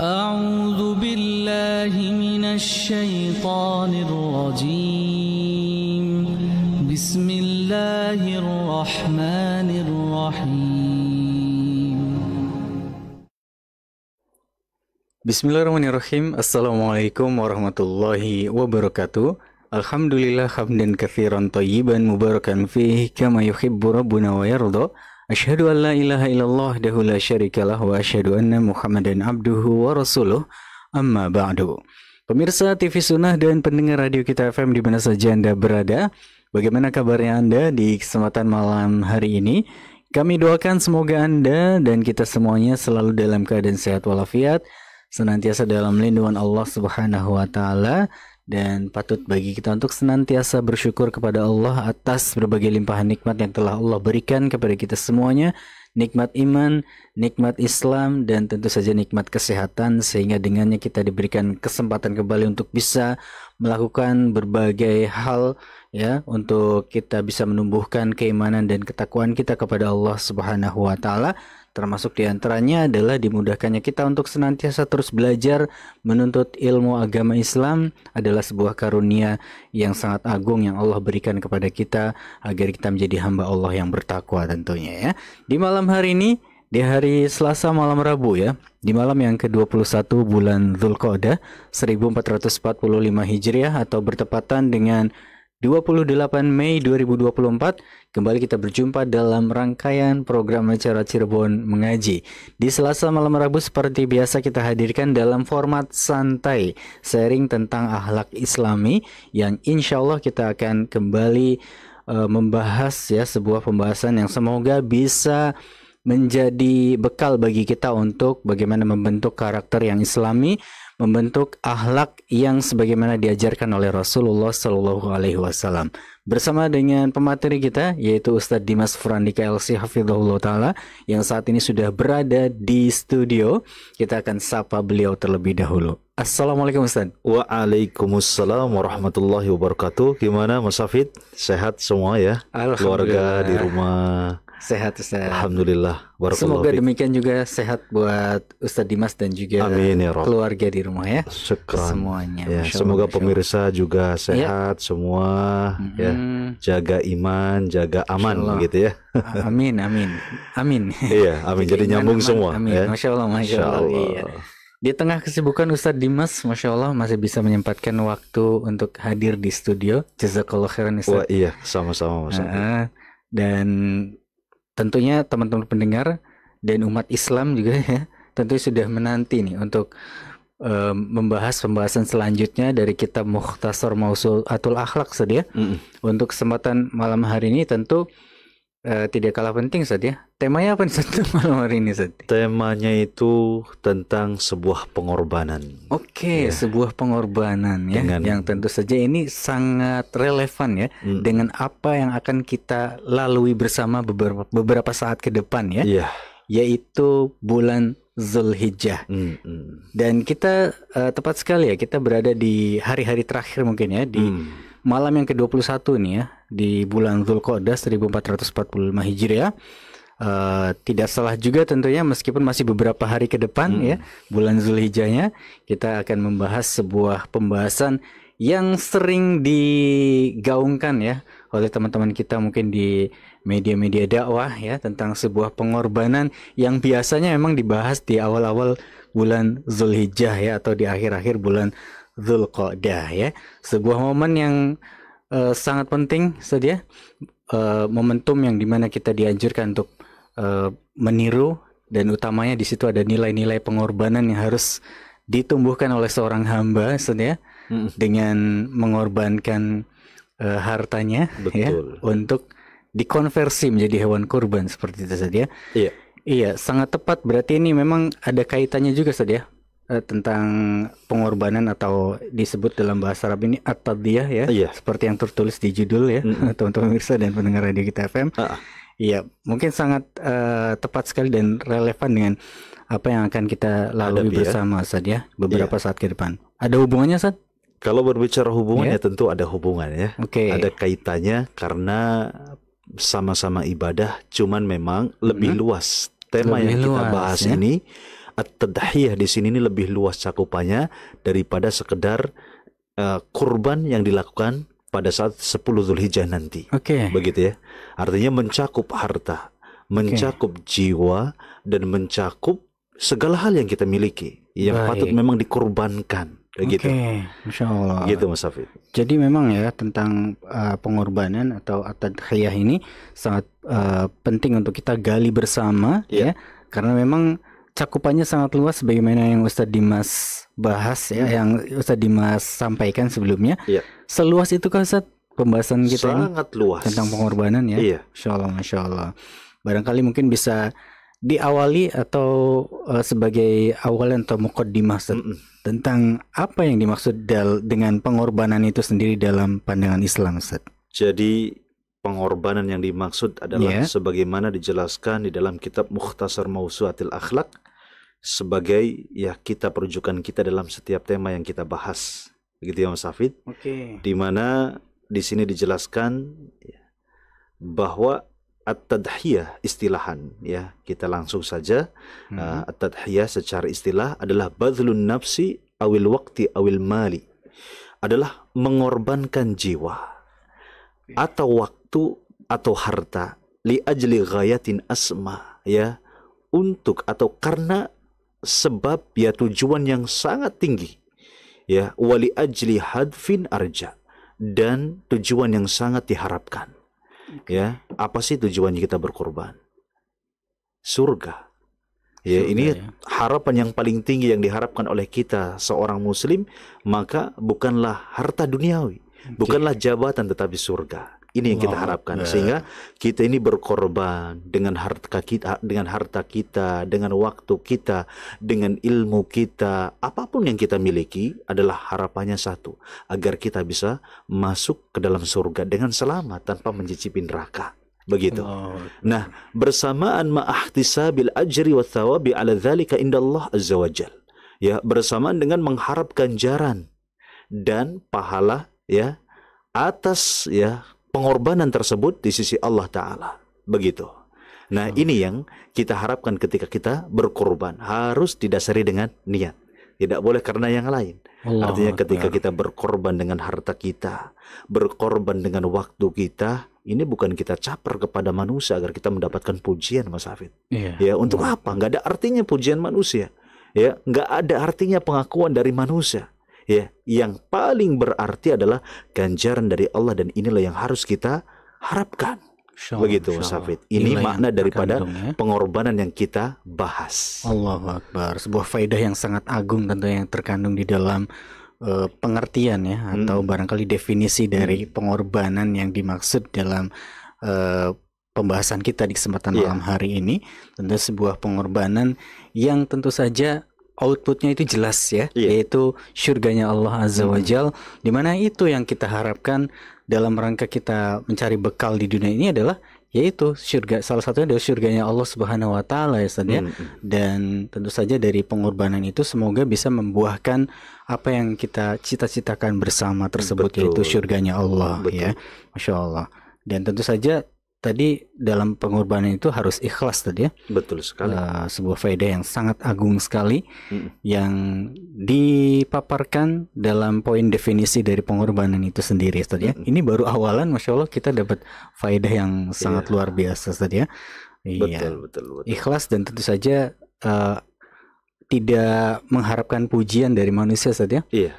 أعوذ بالله من الشيطان الرجيم بسم الله الرحمن الرحيم بسم الله الرحمن الرحيم السلام عليكم ورحمة الله وبركاته الحمد لله حمدا كثيرا طيبا مباركا فيه كما يحب ربنا ويرضى Asyhadu an la ilaha illallah dahu la syarikalah wa asyhadu anna Muhammadan abduhu wa rasuluh. Amma ba'du. Pemirsa TV Sunnah dan pendengar radio kita FM di mana saja Anda berada, bagaimana kabarnya Anda di kesempatan malam hari ini? Kami doakan semoga Anda dan kita semuanya selalu dalam keadaan sehat walafiat, senantiasa dalam lindungan Allah Subhanahu wa taala dan patut bagi kita untuk senantiasa bersyukur kepada Allah atas berbagai limpahan nikmat yang telah Allah berikan kepada kita semuanya, nikmat iman, nikmat Islam dan tentu saja nikmat kesehatan sehingga dengannya kita diberikan kesempatan kembali untuk bisa melakukan berbagai hal ya untuk kita bisa menumbuhkan keimanan dan ketakwaan kita kepada Allah Subhanahu wa taala Termasuk diantaranya adalah dimudahkannya kita untuk senantiasa terus belajar menuntut ilmu agama Islam adalah sebuah karunia yang sangat agung yang Allah berikan kepada kita agar kita menjadi hamba Allah yang bertakwa tentunya ya. Di malam hari ini di hari Selasa malam Rabu ya, di malam yang ke-21 bulan Dzulqa'dah 1445 Hijriah atau bertepatan dengan 28 Mei 2024, kembali kita berjumpa dalam rangkaian program acara Cirebon Mengaji. Di Selasa malam Rabu seperti biasa kita hadirkan dalam format santai, sharing tentang ahlak islami yang insya Allah kita akan kembali uh, membahas ya sebuah pembahasan yang semoga bisa menjadi bekal bagi kita untuk bagaimana membentuk karakter yang islami membentuk ahlak yang sebagaimana diajarkan oleh Rasulullah Shallallahu Alaihi Wasallam. Bersama dengan pemateri kita yaitu Ustadz Dimas Furandika LC Hafidhullah Ta'ala yang saat ini sudah berada di studio. Kita akan sapa beliau terlebih dahulu. Assalamualaikum Ustaz Waalaikumsalam warahmatullahi wabarakatuh Gimana Mas Hafid? Sehat semua ya? Keluarga di rumah Sehat Ustaz. Alhamdulillah. Semoga demikian juga sehat buat Ustadz Dimas dan juga Amin, ya keluarga di rumah ya. Semuanya. Ya, semoga pemirsa juga ya. sehat ya. semua mm-hmm. ya. Jaga iman, jaga aman gitu ya. amin, amin. Amin. iya, amin. Jadi, Jadi nyambung aman, semua amin. ya. Masya Allah, Masya, Masya Allah. Allah. Iya. Di tengah kesibukan Ustadz Dimas, Masya Allah masih bisa menyempatkan waktu untuk hadir di studio. Jazakallah khairan Ustadz. Wah iya, sama-sama Uh, dan tentunya teman-teman pendengar dan umat Islam juga ya tentu sudah menanti nih untuk um, membahas pembahasan selanjutnya dari kitab Mukhtasar Mausul Atul Akhlak sedia. Ya. Mm -mm. Untuk kesempatan malam hari ini tentu Uh, tidak kalah penting saat ya. Temanya apa nih malam hari ini saat? Temanya itu tentang sebuah pengorbanan. Oke, okay, ya. sebuah pengorbanan ya. Dengan... Yang tentu saja ini sangat relevan ya hmm. dengan apa yang akan kita lalui bersama beberapa beberapa saat ke depan ya. Iya. Yaitu bulan Zulhijjah. Mm, Dan kita uh, tepat sekali ya kita berada di hari-hari terakhir mungkin ya di mm malam yang ke-21 nih ya di bulan Zulqa'dah 1445 Hijriah. Uh, tidak salah juga tentunya meskipun masih beberapa hari ke depan hmm. ya bulan Zulhijjahnya kita akan membahas sebuah pembahasan yang sering digaungkan ya oleh teman-teman kita mungkin di media-media dakwah ya tentang sebuah pengorbanan yang biasanya memang dibahas di awal-awal bulan Zulhijjah ya atau di akhir-akhir bulan Zulqodah ya. Sebuah momen yang uh, sangat penting sedia ya. uh, eh, momentum yang dimana kita dianjurkan untuk uh, meniru dan utamanya di situ ada nilai-nilai pengorbanan yang harus ditumbuhkan oleh seorang hamba sedia ya. hmm. dengan mengorbankan uh, hartanya ya, Betul. ya untuk dikonversi menjadi hewan kurban seperti itu saja. Iya. Iya, sangat tepat. Berarti ini memang ada kaitannya juga saja Eh, tentang pengorbanan atau disebut dalam bahasa Arab ini at-tadiyah ya, yeah. seperti yang tertulis di judul ya, teman teman-teman pemirsa dan pendengar radio kita FM. Uh. Ah. Iya, mungkin sangat uh, tepat sekali dan relevan dengan apa yang akan kita lalui Adab, ya. bersama ya. Sad ya, beberapa yeah. saat ke depan. Ada hubungannya Sad? Kalau berbicara hubungan yeah. ya tentu ada hubungan ya. Okay. Ada kaitannya karena sama-sama ibadah, cuman memang lebih hmm? luas tema lebih yang luas, kita bahas ya? ini At-tadhiyah di sini ini lebih luas cakupannya daripada sekedar uh, kurban yang dilakukan pada saat 10 Zulhijjah nanti. Oke. Okay. Begitu ya. Artinya mencakup harta, mencakup okay. jiwa dan mencakup segala hal yang kita miliki yang Baik. patut memang dikorbankan Begitu. Oke, okay, Masya Allah. Gitu Mas Hafid. Jadi memang ya tentang uh, pengorbanan atau atadhiyah ini sangat uh, penting untuk kita gali bersama yeah. ya karena memang cakupannya sangat luas bagaimana yang Ustadz Dimas bahas ya, ya. yang Ustadz Dimas sampaikan sebelumnya. Ya. Seluas itu kan Ustadz pembahasan kita sangat ini luas tentang pengorbanan ya. Iya. Insya Allah, Masya Allah. Barangkali mungkin bisa diawali atau uh, sebagai awalan atau mukaddimah mm -mm. tentang apa yang dimaksud dengan pengorbanan itu sendiri dalam pandangan Islam Ustaz. Jadi pengorbanan yang dimaksud adalah yeah. sebagaimana dijelaskan di dalam kitab Mukhtasar Mausuatil Akhlak sebagai ya kita perujukan kita dalam setiap tema yang kita bahas begitu ya Mas Hafid. Oke. Okay. Di mana di sini dijelaskan ya, bahwa at-tadhiyah istilahan ya kita langsung saja hmm. uh, at-tadhiyah secara istilah adalah badlun nafsi awil wakti awil mali adalah mengorbankan jiwa atau waktu atau harta li ajli ghayatin asma ya untuk atau karena sebab ya tujuan yang sangat tinggi ya wali ajli hadfin arja dan tujuan yang sangat diharapkan okay. ya apa sih tujuannya kita berkorban surga ya surga, ini ya. harapan yang paling tinggi yang diharapkan oleh kita seorang muslim maka bukanlah harta duniawi okay. bukanlah jabatan tetapi surga ini yang kita harapkan sehingga kita ini berkorban dengan harta kita, dengan harta kita, dengan waktu kita, dengan ilmu kita, apapun yang kita miliki adalah harapannya satu, agar kita bisa masuk ke dalam surga dengan selamat tanpa mencicipi neraka. Begitu. Oh, nah, bersamaan ma'ahtisabil ajri wa thawabi ala dzalika indallah azza wajal. Ya, bersamaan dengan mengharap ganjaran dan pahala ya atas ya pengorbanan tersebut di sisi Allah Ta'ala. Begitu. Nah hmm. ini yang kita harapkan ketika kita berkorban. Harus didasari dengan niat. Tidak boleh karena yang lain. Allah Artinya ketika kita berkorban dengan harta kita, berkorban dengan waktu kita, ini bukan kita caper kepada manusia agar kita mendapatkan pujian Mas Hafid. Yeah. Iya. Ya, untuk Allah. Iya. apa? Nggak ada artinya pujian manusia. Ya, nggak ada artinya pengakuan dari manusia ya yang paling berarti adalah ganjaran dari Allah dan inilah yang harus kita harapkan begitu begitu Safit Ini makna daripada dong, ya. pengorbanan yang kita bahas. Allah Akbar. Sebuah faedah yang sangat agung tentu yang terkandung di dalam uh, pengertian ya hmm. atau barangkali definisi dari hmm. pengorbanan yang dimaksud dalam uh, pembahasan kita di kesempatan yeah. malam hari ini. Tentu sebuah pengorbanan yang tentu saja outputnya itu jelas ya, iya. yaitu surganya Allah Azza wa hmm. Jal, hmm. dimana itu yang kita harapkan dalam rangka kita mencari bekal di dunia ini adalah yaitu surga salah satunya adalah surganya Allah Subhanahu wa taala ya Ustaz ya. Hmm, hmm. Dan tentu saja dari pengorbanan itu semoga bisa membuahkan apa yang kita cita-citakan bersama tersebut Betul. yaitu surganya Allah ya. Betul. ya. Masya Allah. Dan tentu saja tadi dalam pengorbanan itu harus ikhlas tadi ya. Betul sekali. Uh, sebuah faedah yang sangat agung sekali hmm. yang dipaparkan dalam poin definisi dari pengorbanan itu sendiri tadi ya. Hmm. Ini baru awalan, masya Allah kita dapat faedah yang sangat yeah. luar biasa tadi ya. Iya. Betul, betul, Ikhlas dan tentu saja uh, tidak mengharapkan pujian dari manusia saja. Ya. Iya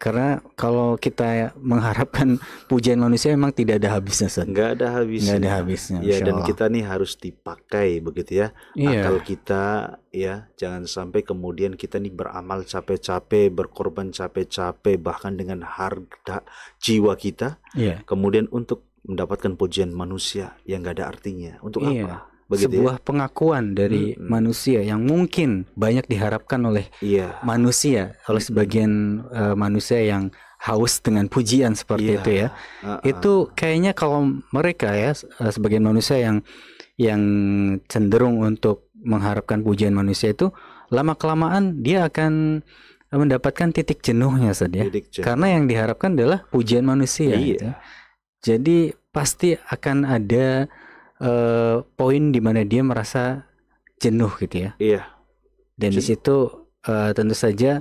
karena kalau kita mengharapkan pujian manusia memang tidak ada habisnya Seth. Enggak ada habisnya. Enggak ada habisnya. Ya dan kita nih harus dipakai begitu ya. Iya. Akal kita ya jangan sampai kemudian kita nih beramal capek-capek, berkorban capek-capek bahkan dengan harga jiwa kita. Iya. Kemudian untuk mendapatkan pujian manusia yang nggak ada artinya. Untuk iya. apa? begitu ya? sebuah ya? pengakuan dari hmm, hmm. manusia yang mungkin banyak diharapkan oleh yeah. manusia oleh hmm. sebagian uh, manusia yang haus dengan pujian seperti yeah. itu ya. Uh -uh. Itu kayaknya kalau mereka ya eh, sebagian manusia yang yang cenderung untuk mengharapkan pujian manusia itu lama kelamaan dia akan mendapatkan titik jenuhnya saja. Ya. jenuh. Karena yang diharapkan adalah pujian manusia. yeah. ya. Gitu. Jadi pasti akan ada uh, poin di mana dia merasa jenuh gitu ya. Iya. Dan di situ uh, tentu saja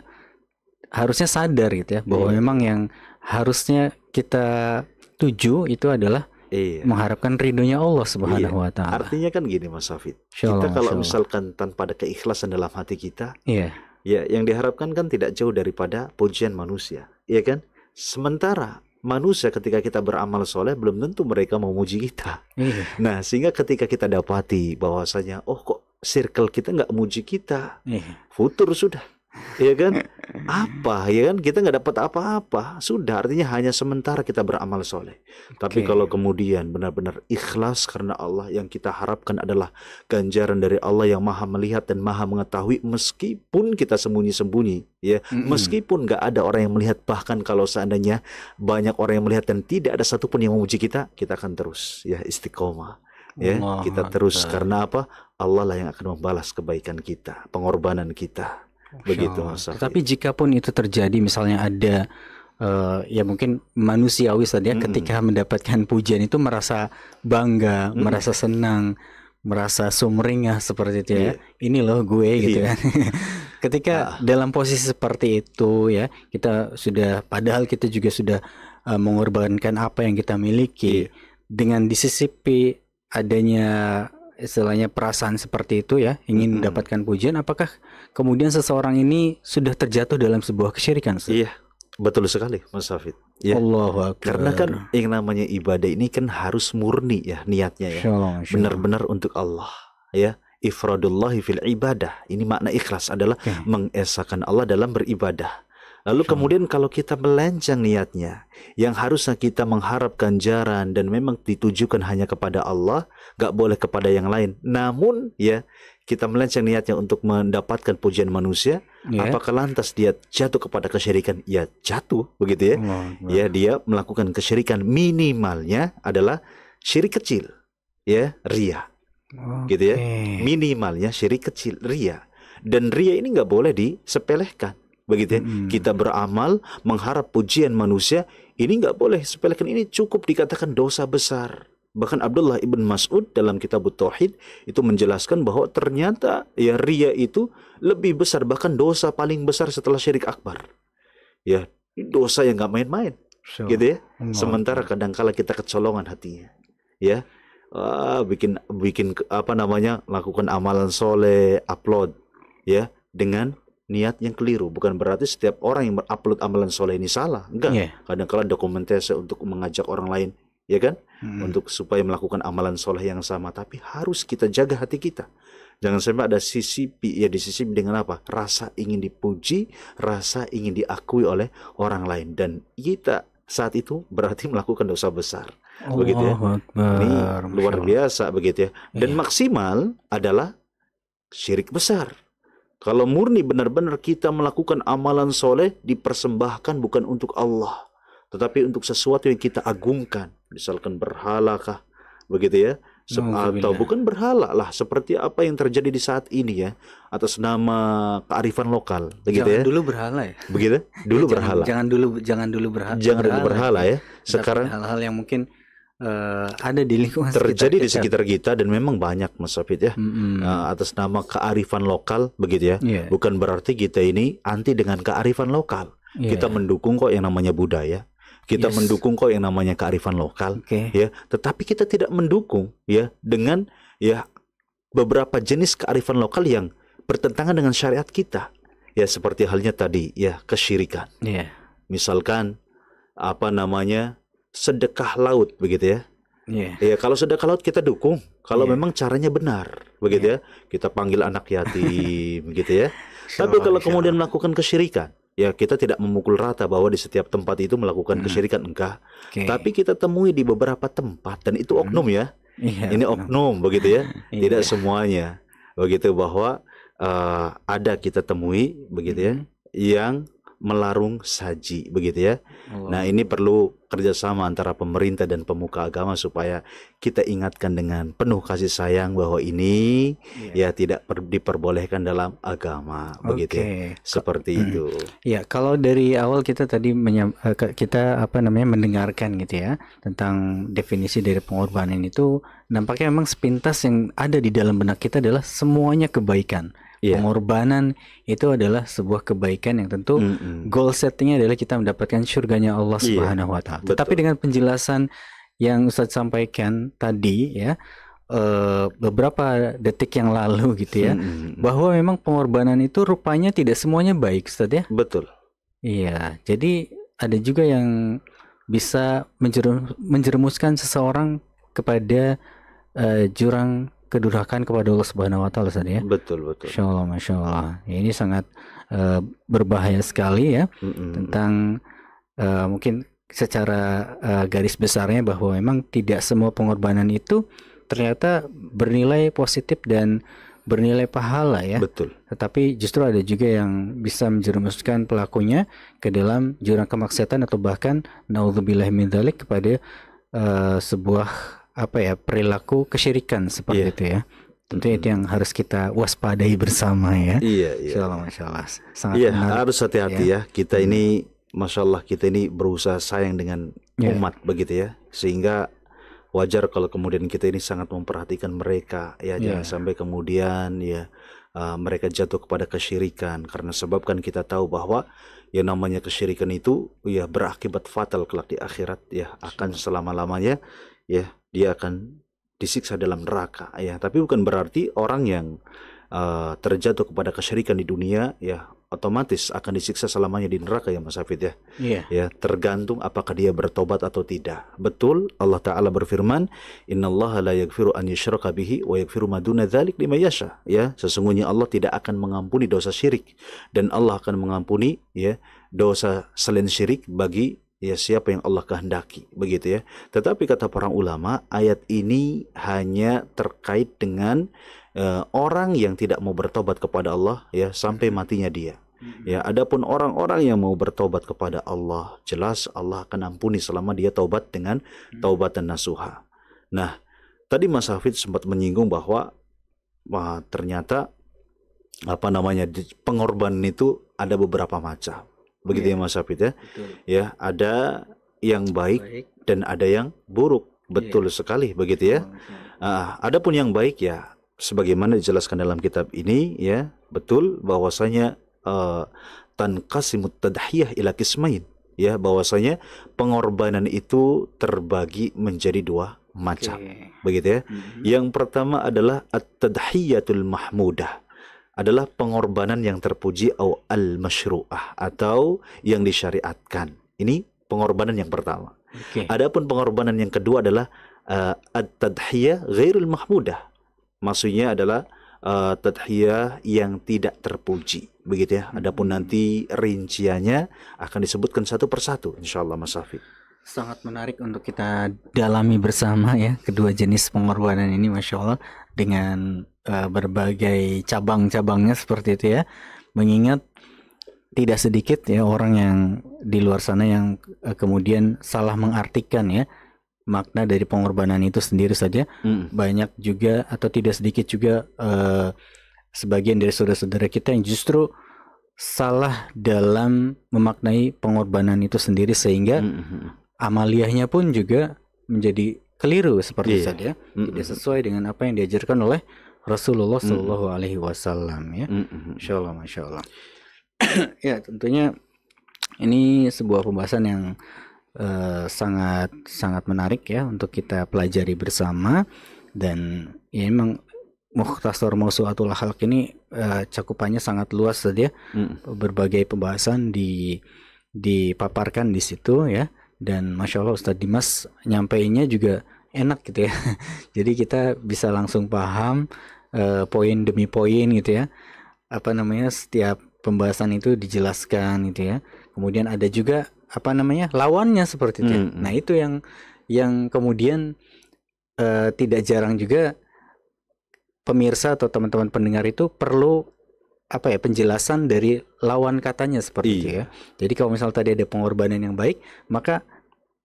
harusnya sadar gitu ya bahwa iya. memang yang harusnya kita tuju itu adalah Iya. mengharapkan ridhonya Allah Subhanahu iya. wa taala. Artinya kan gini Mas Safit, Kita kalau misalkan tanpa ada keikhlasan dalam hati kita, iya. ya yang diharapkan kan tidak jauh daripada pujian manusia, iya kan? Sementara manusia ketika kita beramal soleh belum tentu mereka memuji kita. Iya. Nah sehingga ketika kita dapati bahwasanya oh kok circle kita nggak muji kita, iya. futur sudah. Iya kan apa Iya kan kita nggak dapat apa-apa sudah artinya hanya sementara kita beramal soleh tapi okay. kalau kemudian benar-benar ikhlas karena Allah yang kita harapkan adalah ganjaran dari Allah yang maha melihat dan maha mengetahui meskipun kita sembunyi-sembunyi ya mm-hmm. meskipun nggak ada orang yang melihat bahkan kalau seandainya banyak orang yang melihat dan tidak ada satupun yang memuji kita kita akan terus ya istiqomah ya kita terus karena apa Allah lah yang akan membalas kebaikan kita pengorbanan kita begitu Mas Tapi jika pun itu terjadi misalnya ada uh, ya mungkin manusiawi saja hmm. ketika mendapatkan pujian itu merasa bangga, hmm. merasa senang, merasa sumringah seperti itu ya. Yeah. Ini loh gue yeah. gitu iya. kan. ketika ah. dalam posisi seperti itu ya, kita sudah padahal kita juga sudah uh, mengorbankan apa yang kita miliki yeah. dengan disisipi adanya istilahnya perasaan seperti itu ya, ingin hmm. mendapatkan pujian apakah kemudian seseorang ini sudah terjatuh dalam sebuah kesyirikan. Sir. Iya, betul sekali Mas Safit. Ya. Allah Karena kan yang namanya ibadah ini kan harus murni ya niatnya ya. Benar-benar untuk Allah ya. Ifradullahi fil ibadah. Ini makna ikhlas adalah okay. Ya. mengesahkan Allah dalam beribadah. Lalu kemudian kalau kita melenceng niatnya, yang harusnya kita mengharap ganjaran dan memang ditujukan hanya kepada Allah, gak boleh kepada yang lain. Namun ya kita melenceng niatnya untuk mendapatkan pujian manusia, yeah. apakah lantas dia jatuh kepada kesyirikan? Ya jatuh begitu ya. Allah, Ya dia melakukan kesyirikan minimalnya adalah syirik kecil, ya ria. Okay. Gitu ya. Minimalnya syirik kecil ria. Dan ria ini nggak boleh disepelekan begitu ya. Hmm. Kita beramal mengharap pujian manusia, ini nggak boleh sepelekan ini cukup dikatakan dosa besar. Bahkan Abdullah ibn Mas'ud dalam kitab Tauhid itu menjelaskan bahwa ternyata ya ria itu lebih besar bahkan dosa paling besar setelah syirik akbar. Ya, dosa yang nggak main-main. So, gitu ya. Sementara kadangkala kita kecolongan hatinya. Ya. Uh, bikin bikin apa namanya lakukan amalan soleh upload ya dengan niat yang keliru bukan berarti setiap orang yang berupload amalan soleh ini salah enggak yeah. kadang-kadang dokumentasi untuk mengajak orang lain ya kan? Hmm. Untuk supaya melakukan amalan soleh yang sama, tapi harus kita jaga hati kita. Jangan sampai ada sisi ya di sisi dengan apa? Rasa ingin dipuji, rasa ingin diakui oleh orang lain dan kita saat itu berarti melakukan dosa besar. Allah begitu ya. Ini luar biasa begitu ya. Dan iya. maksimal adalah syirik besar. Kalau murni benar-benar kita melakukan amalan soleh dipersembahkan bukan untuk Allah, tetapi untuk sesuatu yang kita agungkan, misalkan berhala kah, begitu ya, Se atau bukan berhala lah seperti apa yang terjadi di saat ini ya atas nama kearifan lokal begitu jangan ya dulu berhala ya begitu dulu jangan, berhala jangan dulu jangan dulu berhala jangan dulu berhala ya sekarang hal-hal yang mungkin uh, ada di lingkungan terjadi di sekitar kita dan memang banyak Mas Safit ya mm -hmm. uh, atas nama kearifan lokal begitu ya yeah. bukan berarti kita ini anti dengan kearifan lokal yeah. kita iya. mendukung kok yang namanya budaya kita yes. mendukung kok yang namanya kearifan lokal, okay. ya. Tetapi kita tidak mendukung ya dengan ya beberapa jenis kearifan lokal yang bertentangan dengan syariat kita. Ya seperti halnya tadi ya kesyirikan. Yeah. Misalkan apa namanya sedekah laut begitu ya. Yeah. Ya kalau sedekah laut kita dukung kalau yeah. memang caranya benar begitu yeah. ya. Kita panggil anak yatim begitu ya. Tapi kalau kemudian melakukan kesyirikan ya kita tidak memukul rata bahwa di setiap tempat itu melakukan hmm. kesyirikan enggak okay. tapi kita temui di beberapa tempat dan itu hmm. oknum ya yeah, ini oknum begitu ya iya. tidak yeah. semuanya begitu bahwa uh, ada kita temui begitu ya hmm. yang melarung saji begitu ya. Nah ini perlu kerjasama antara pemerintah dan pemuka agama supaya kita ingatkan dengan penuh kasih sayang bahwa ini yeah. ya tidak per, diperbolehkan dalam agama okay. begitu ya. seperti hmm. itu. Ya kalau dari awal kita tadi eh, kita apa namanya mendengarkan gitu ya tentang definisi dari pengorbanan itu nampaknya memang sepintas yang ada di dalam benak kita adalah semuanya kebaikan yeah. pengorbanan itu adalah sebuah kebaikan yang tentu mm -hmm. goal settingnya adalah kita mendapatkan surganya Allah yeah. Subhanahu Wa Taala. Tetapi dengan penjelasan yang Ustadz sampaikan tadi ya eh, beberapa detik yang lalu gitu ya hmm. bahwa memang pengorbanan itu rupanya tidak semuanya baik Ustaz ya betul iya jadi ada juga yang bisa menjerumuskan seseorang kepada uh, jurang kedurhakan kepada Allah Subhanahu wa taala ya. Betul, betul. Masya Allah, Masya Allah. ini sangat uh, berbahaya sekali ya mm -mm. tentang uh, mungkin secara uh, garis besarnya bahwa memang tidak semua pengorbanan itu ternyata bernilai positif dan bernilai pahala ya. Betul. Tetapi justru ada juga yang bisa menjerumuskan pelakunya ke dalam jurang kemaksiatan atau bahkan naudzubillah min kepada uh, sebuah apa ya perilaku kesyirikan seperti yeah. itu ya tentunya itu yang harus kita waspadai bersama ya. Iya, iya. masyaallah. Sangat iya, harus hati-hati ya. ya. Kita iya. ini, masya Allah, kita ini berusaha sayang dengan yeah. umat begitu ya, sehingga wajar kalau kemudian kita ini sangat memperhatikan mereka ya, yeah. jangan sampai kemudian ya uh, mereka jatuh kepada kesyirikan karena sebab kan kita tahu bahwa yang namanya kesyirikan itu ya berakibat fatal kelak di akhirat ya akan iya. selama lamanya ya dia akan disiksa dalam neraka ya tapi bukan berarti orang yang uh, terjatuh kepada kesyirikan di dunia ya otomatis akan disiksa selamanya di neraka ya Mas Hafid ya yeah. ya tergantung apakah dia bertobat atau tidak betul Allah Taala berfirman innallaha la yaghfiru an yushraka bihi wa yaghfiru ma duna dzalik yasha ya sesungguhnya Allah tidak akan mengampuni dosa syirik dan Allah akan mengampuni ya dosa selain syirik bagi ya siapa yang Allah kehendaki begitu ya tetapi kata para ulama ayat ini hanya terkait dengan uh, orang yang tidak mau bertobat kepada Allah ya sampai mm-hmm. matinya dia mm-hmm. ya adapun orang-orang yang mau bertobat kepada Allah jelas Allah akan ampuni selama dia taubat dengan mm-hmm. taubat dan nasuha nah tadi Mas Hafid sempat menyinggung bahwa wah, ternyata apa namanya pengorbanan itu ada beberapa macam begitu yeah. ya Mas Hafid ya. Ya, ada yang baik, baik dan ada yang buruk. Iya. Betul yeah. sekali begitu ya. Uh, ah, ada pun yang baik ya sebagaimana dijelaskan dalam kitab ini ya, betul bahwasanya uh, eh, tanqasimut tadhiyah ila kismain ya bahwasanya pengorbanan itu terbagi menjadi dua macam okay. begitu ya mm -hmm. yang pertama adalah at-tadhiyatul mahmudah adalah pengorbanan yang terpuji atau al-masyru'ah atau yang disyariatkan. Ini pengorbanan yang pertama. Okay. Adapun pengorbanan yang kedua adalah uh, at-tadhiyah ghairul mahmudah. Maksudnya adalah uh, tadhiyah yang tidak terpuji begitu ya. Adapun hmm. nanti rinciannya akan disebutkan satu persatu insyaallah Mas Safi. Sangat menarik untuk kita dalami bersama ya kedua jenis pengorbanan ini Masya Allah dengan uh, berbagai cabang-cabangnya seperti itu ya. Mengingat tidak sedikit ya orang yang di luar sana yang uh, kemudian salah mengartikan ya makna dari pengorbanan itu sendiri saja. Hmm. Banyak juga atau tidak sedikit juga uh, sebagian dari saudara-saudara kita yang justru salah dalam memaknai pengorbanan itu sendiri sehingga -hmm. hmm, hmm. amaliyahnya pun juga menjadi keliru seperti yeah. saja, ya. mm -mm. tidak sesuai dengan apa yang diajarkan oleh Rasulullah Shallallahu mm -mm. Alaihi Wasallam ya. Mm -mm. Masya Allah, masya Allah. ya tentunya ini sebuah pembahasan yang uh, sangat sangat menarik ya untuk kita pelajari bersama dan ya emang Mukhtasar Mausuatul Halq ini uh, cakupannya sangat luas saja. Ya. Mm. Berbagai pembahasan di dipaparkan di situ ya dan masya Allah Ustadz Dimas nyampeinnya juga enak gitu ya jadi kita bisa langsung paham uh, poin demi poin gitu ya apa namanya setiap pembahasan itu dijelaskan gitu ya kemudian ada juga apa namanya lawannya seperti itu hmm. nah itu yang yang kemudian uh, tidak jarang juga pemirsa atau teman-teman pendengar itu perlu apa ya penjelasan dari lawan katanya seperti iya. itu ya. Jadi kalau misal tadi ada pengorbanan yang baik, maka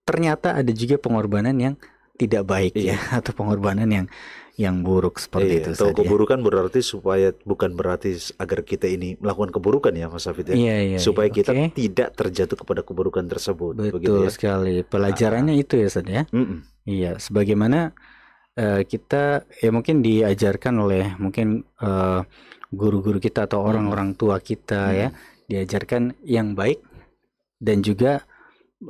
ternyata ada juga pengorbanan yang tidak baik ya, iya. ya atau pengorbanan yang yang buruk seperti iya, itu. Atau ya. keburukan berarti supaya bukan berarti agar kita ini melakukan keburukan ya Mas Hafid ya. Iya, iya, iya. supaya iya. kita okay. tidak terjatuh kepada keburukan tersebut. Betul begitu ya. sekali. Pelajarannya ah. itu ya Sad ya. Mm -mm. Iya, sebagaimana uh, kita ya mungkin diajarkan oleh mungkin uh, guru-guru kita atau hmm. orang-orang tua kita hmm. ya diajarkan yang baik dan juga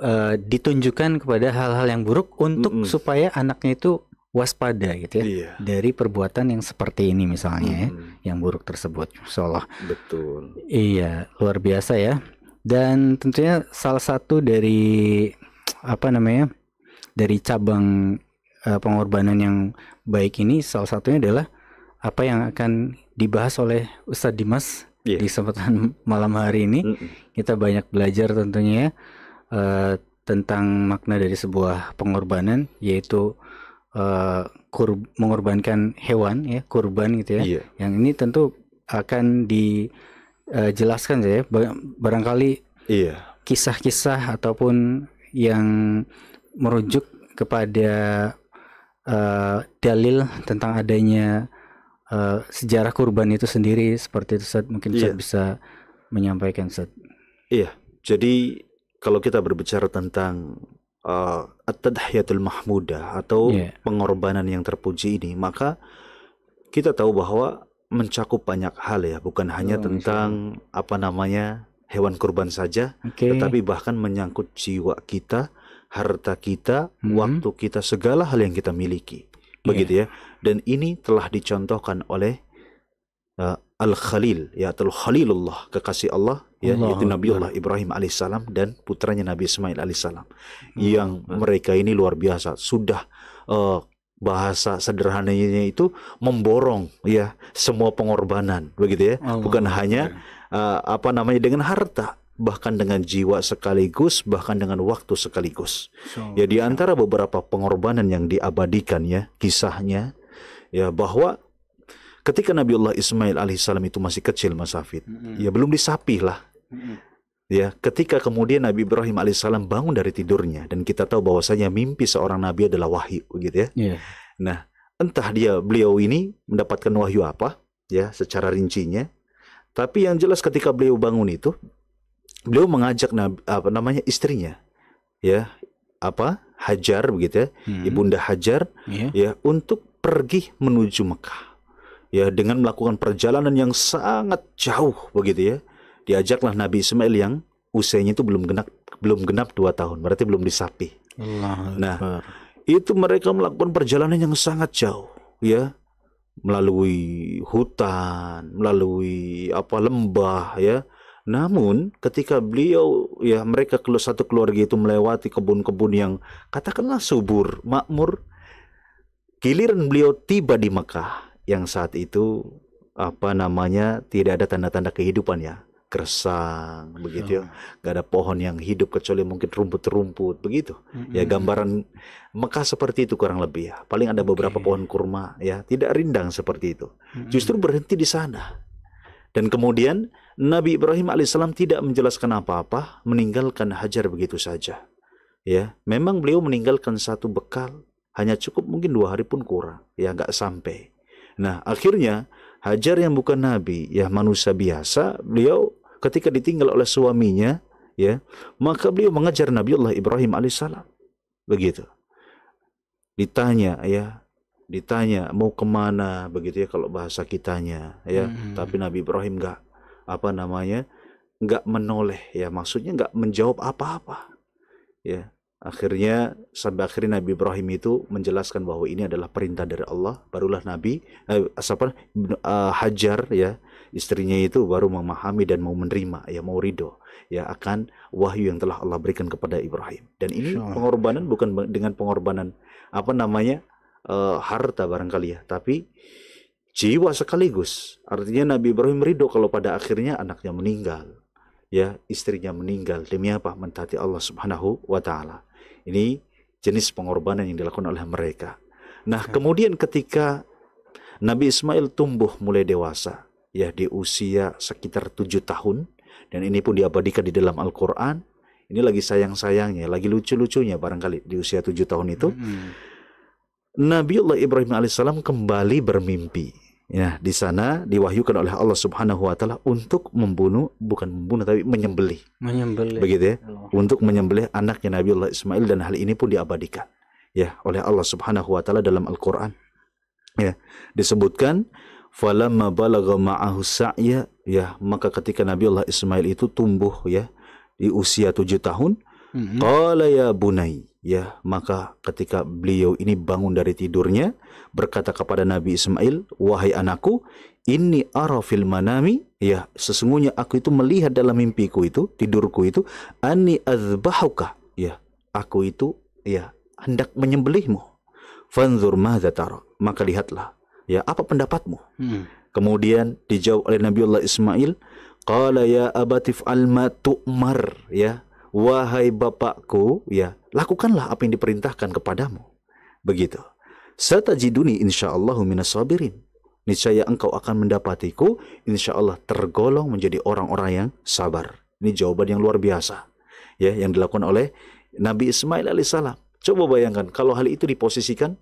uh, ditunjukkan kepada hal-hal yang buruk untuk hmm. supaya anaknya itu waspada gitu ya iya. dari perbuatan yang seperti ini misalnya ya, hmm. ya, yang buruk tersebut seolah betul iya luar biasa ya dan tentunya salah satu dari apa namanya dari cabang uh, pengorbanan yang baik ini salah satunya adalah apa yang akan dibahas oleh Ustadz Dimas yeah. di kesempatan malam hari ini. Mm -mm. Kita banyak belajar tentunya ya uh, tentang makna dari sebuah pengorbanan yaitu uh, kur mengorbankan hewan ya, kurban gitu ya. Yeah. Yang ini tentu akan dijelaskan eh, uh, ya barangkali kisah kisah-kisah ataupun yang merujuk kepada uh, dalil tentang adanya uh, sejarah kurban itu sendiri seperti itu Ustaz mungkin Ustaz yeah. bisa menyampaikan Ustaz. Iya. Yeah. Jadi kalau kita berbicara tentang uh, at-tadhiyatul mahmudah atau yeah. pengorbanan yang terpuji ini, maka kita tahu bahwa mencakup banyak hal ya, bukan oh, hanya oh, tentang misalnya. apa namanya hewan kurban saja, okay. tetapi bahkan menyangkut jiwa kita, harta kita, hmm. waktu kita, segala hal yang kita miliki. Iya. Begitu yeah. ya dan ini telah dicontohkan oleh uh, Al-Khalil ya atau Khalilullah kekasih Allah ya Allah yaitu Allah Ibrahim alaihissalam dan putranya Nabi Ismail alaihissalam yang hmm. mereka ini luar biasa sudah uh, bahasa sederhananya itu memborong ya semua pengorbanan begitu ya Allah bukan hanya uh, apa namanya dengan harta bahkan dengan jiwa sekaligus bahkan dengan waktu sekaligus so, ya di antara beberapa pengorbanan yang diabadikan ya kisahnya ya bahwa ketika Nabi Allah Ismail alaihissalam itu masih kecil Mas Hafid, mm-hmm. ya belum disapih lah. Mm-hmm. Ya, ketika kemudian Nabi Ibrahim alaihissalam bangun dari tidurnya dan kita tahu bahwasanya mimpi seorang nabi adalah wahyu gitu ya. Yeah. Nah, entah dia beliau ini mendapatkan wahyu apa ya secara rincinya, tapi yang jelas ketika beliau bangun itu beliau mengajak nabi, apa namanya istrinya ya apa Hajar begitu ya, hmm. ibunda Hajar yeah. ya untuk pergi menuju Mekah. Ya, dengan melakukan perjalanan yang sangat jauh begitu ya. Diajaklah Nabi Ismail yang usianya itu belum genap belum genap dua tahun, berarti belum disapi. Allah nah, itu mereka melakukan perjalanan yang sangat jauh ya melalui hutan, melalui apa lembah ya. Namun ketika beliau ya mereka satu keluarga itu melewati kebun-kebun yang katakanlah subur, makmur, giliran beliau tiba di Mekah yang saat itu apa namanya tidak ada tanda-tanda kehidupan ya kersang begitu ya iya. gak ada pohon yang hidup kecuali mungkin rumput-rumput begitu mm-hmm. ya gambaran Mekah seperti itu kurang lebih ya paling ada beberapa okay. pohon kurma ya tidak rindang seperti itu mm-hmm. justru berhenti di sana dan kemudian Nabi Ibrahim alaihissalam tidak menjelaskan apa-apa meninggalkan Hajar begitu saja ya memang beliau meninggalkan satu bekal hanya cukup mungkin dua hari pun kurang ya nggak sampai nah akhirnya Hajar yang bukan nabi ya manusia biasa beliau ketika ditinggal oleh suaminya ya maka beliau mengajar Nabiullah Ibrahim alaihissalam begitu ditanya ya ditanya mau kemana begitu ya kalau bahasa kitanya ya hmm. tapi Nabi Ibrahim nggak apa namanya nggak menoleh ya maksudnya nggak menjawab apa-apa ya Akhirnya sampai akhirnya Nabi Ibrahim itu menjelaskan bahwa ini adalah perintah dari Allah. Barulah Nabi eh, apa uh, eh, Hajar ya istrinya itu baru memahami dan mau menerima ya mau ridho ya akan wahyu yang telah Allah berikan kepada Ibrahim. Dan ini pengorbanan bukan dengan pengorbanan apa namanya uh, harta barangkali ya, tapi jiwa sekaligus. Artinya Nabi Ibrahim ridho kalau pada akhirnya anaknya meninggal ya istrinya meninggal demi apa mentaati Allah Subhanahu wa taala ini jenis pengorbanan yang dilakukan oleh mereka. Nah, kemudian ketika Nabi Ismail tumbuh mulai dewasa, ya di usia sekitar tujuh tahun, dan ini pun diabadikan di dalam Al-Quran. Ini lagi sayang-sayangnya, lagi lucu-lucunya barangkali di usia tujuh tahun itu. Mm -hmm. Nabiullah Ibrahim alaihissalam kembali bermimpi Ya, di sana diwahyukan oleh Allah Subhanahu wa taala untuk membunuh bukan membunuh tapi menyembelih. Menyembelih. Begitu ya. Allah. Untuk menyembelih anaknya Nabi Allah Ismail dan hal ini pun diabadikan ya oleh Allah Subhanahu wa taala dalam Al-Qur'an. Ya, disebutkan falamma balagha ma'ahu sa'ya ya maka ketika Nabi Allah Ismail itu tumbuh ya di usia tujuh tahun mm -hmm. ya bunai ya maka ketika beliau ini bangun dari tidurnya berkata kepada Nabi Ismail wahai anakku ini arafil manami ya sesungguhnya aku itu melihat dalam mimpiku itu tidurku itu ani azbahuka ya aku itu ya hendak menyembelihmu fanzur madza maka lihatlah ya apa pendapatmu hmm. kemudian dijawab oleh Nabi Allah Ismail qala ya abatif almatu mar ya wahai bapakku ya lakukanlah apa yang diperintahkan kepadamu. Begitu. serta jiduni insyaallahu minas sabirin. Niscaya engkau akan mendapatiku, insya Allah tergolong menjadi orang-orang yang sabar. Ini jawaban yang luar biasa. Ya, yang dilakukan oleh Nabi Ismail alaihissalam. Coba bayangkan kalau hal itu diposisikan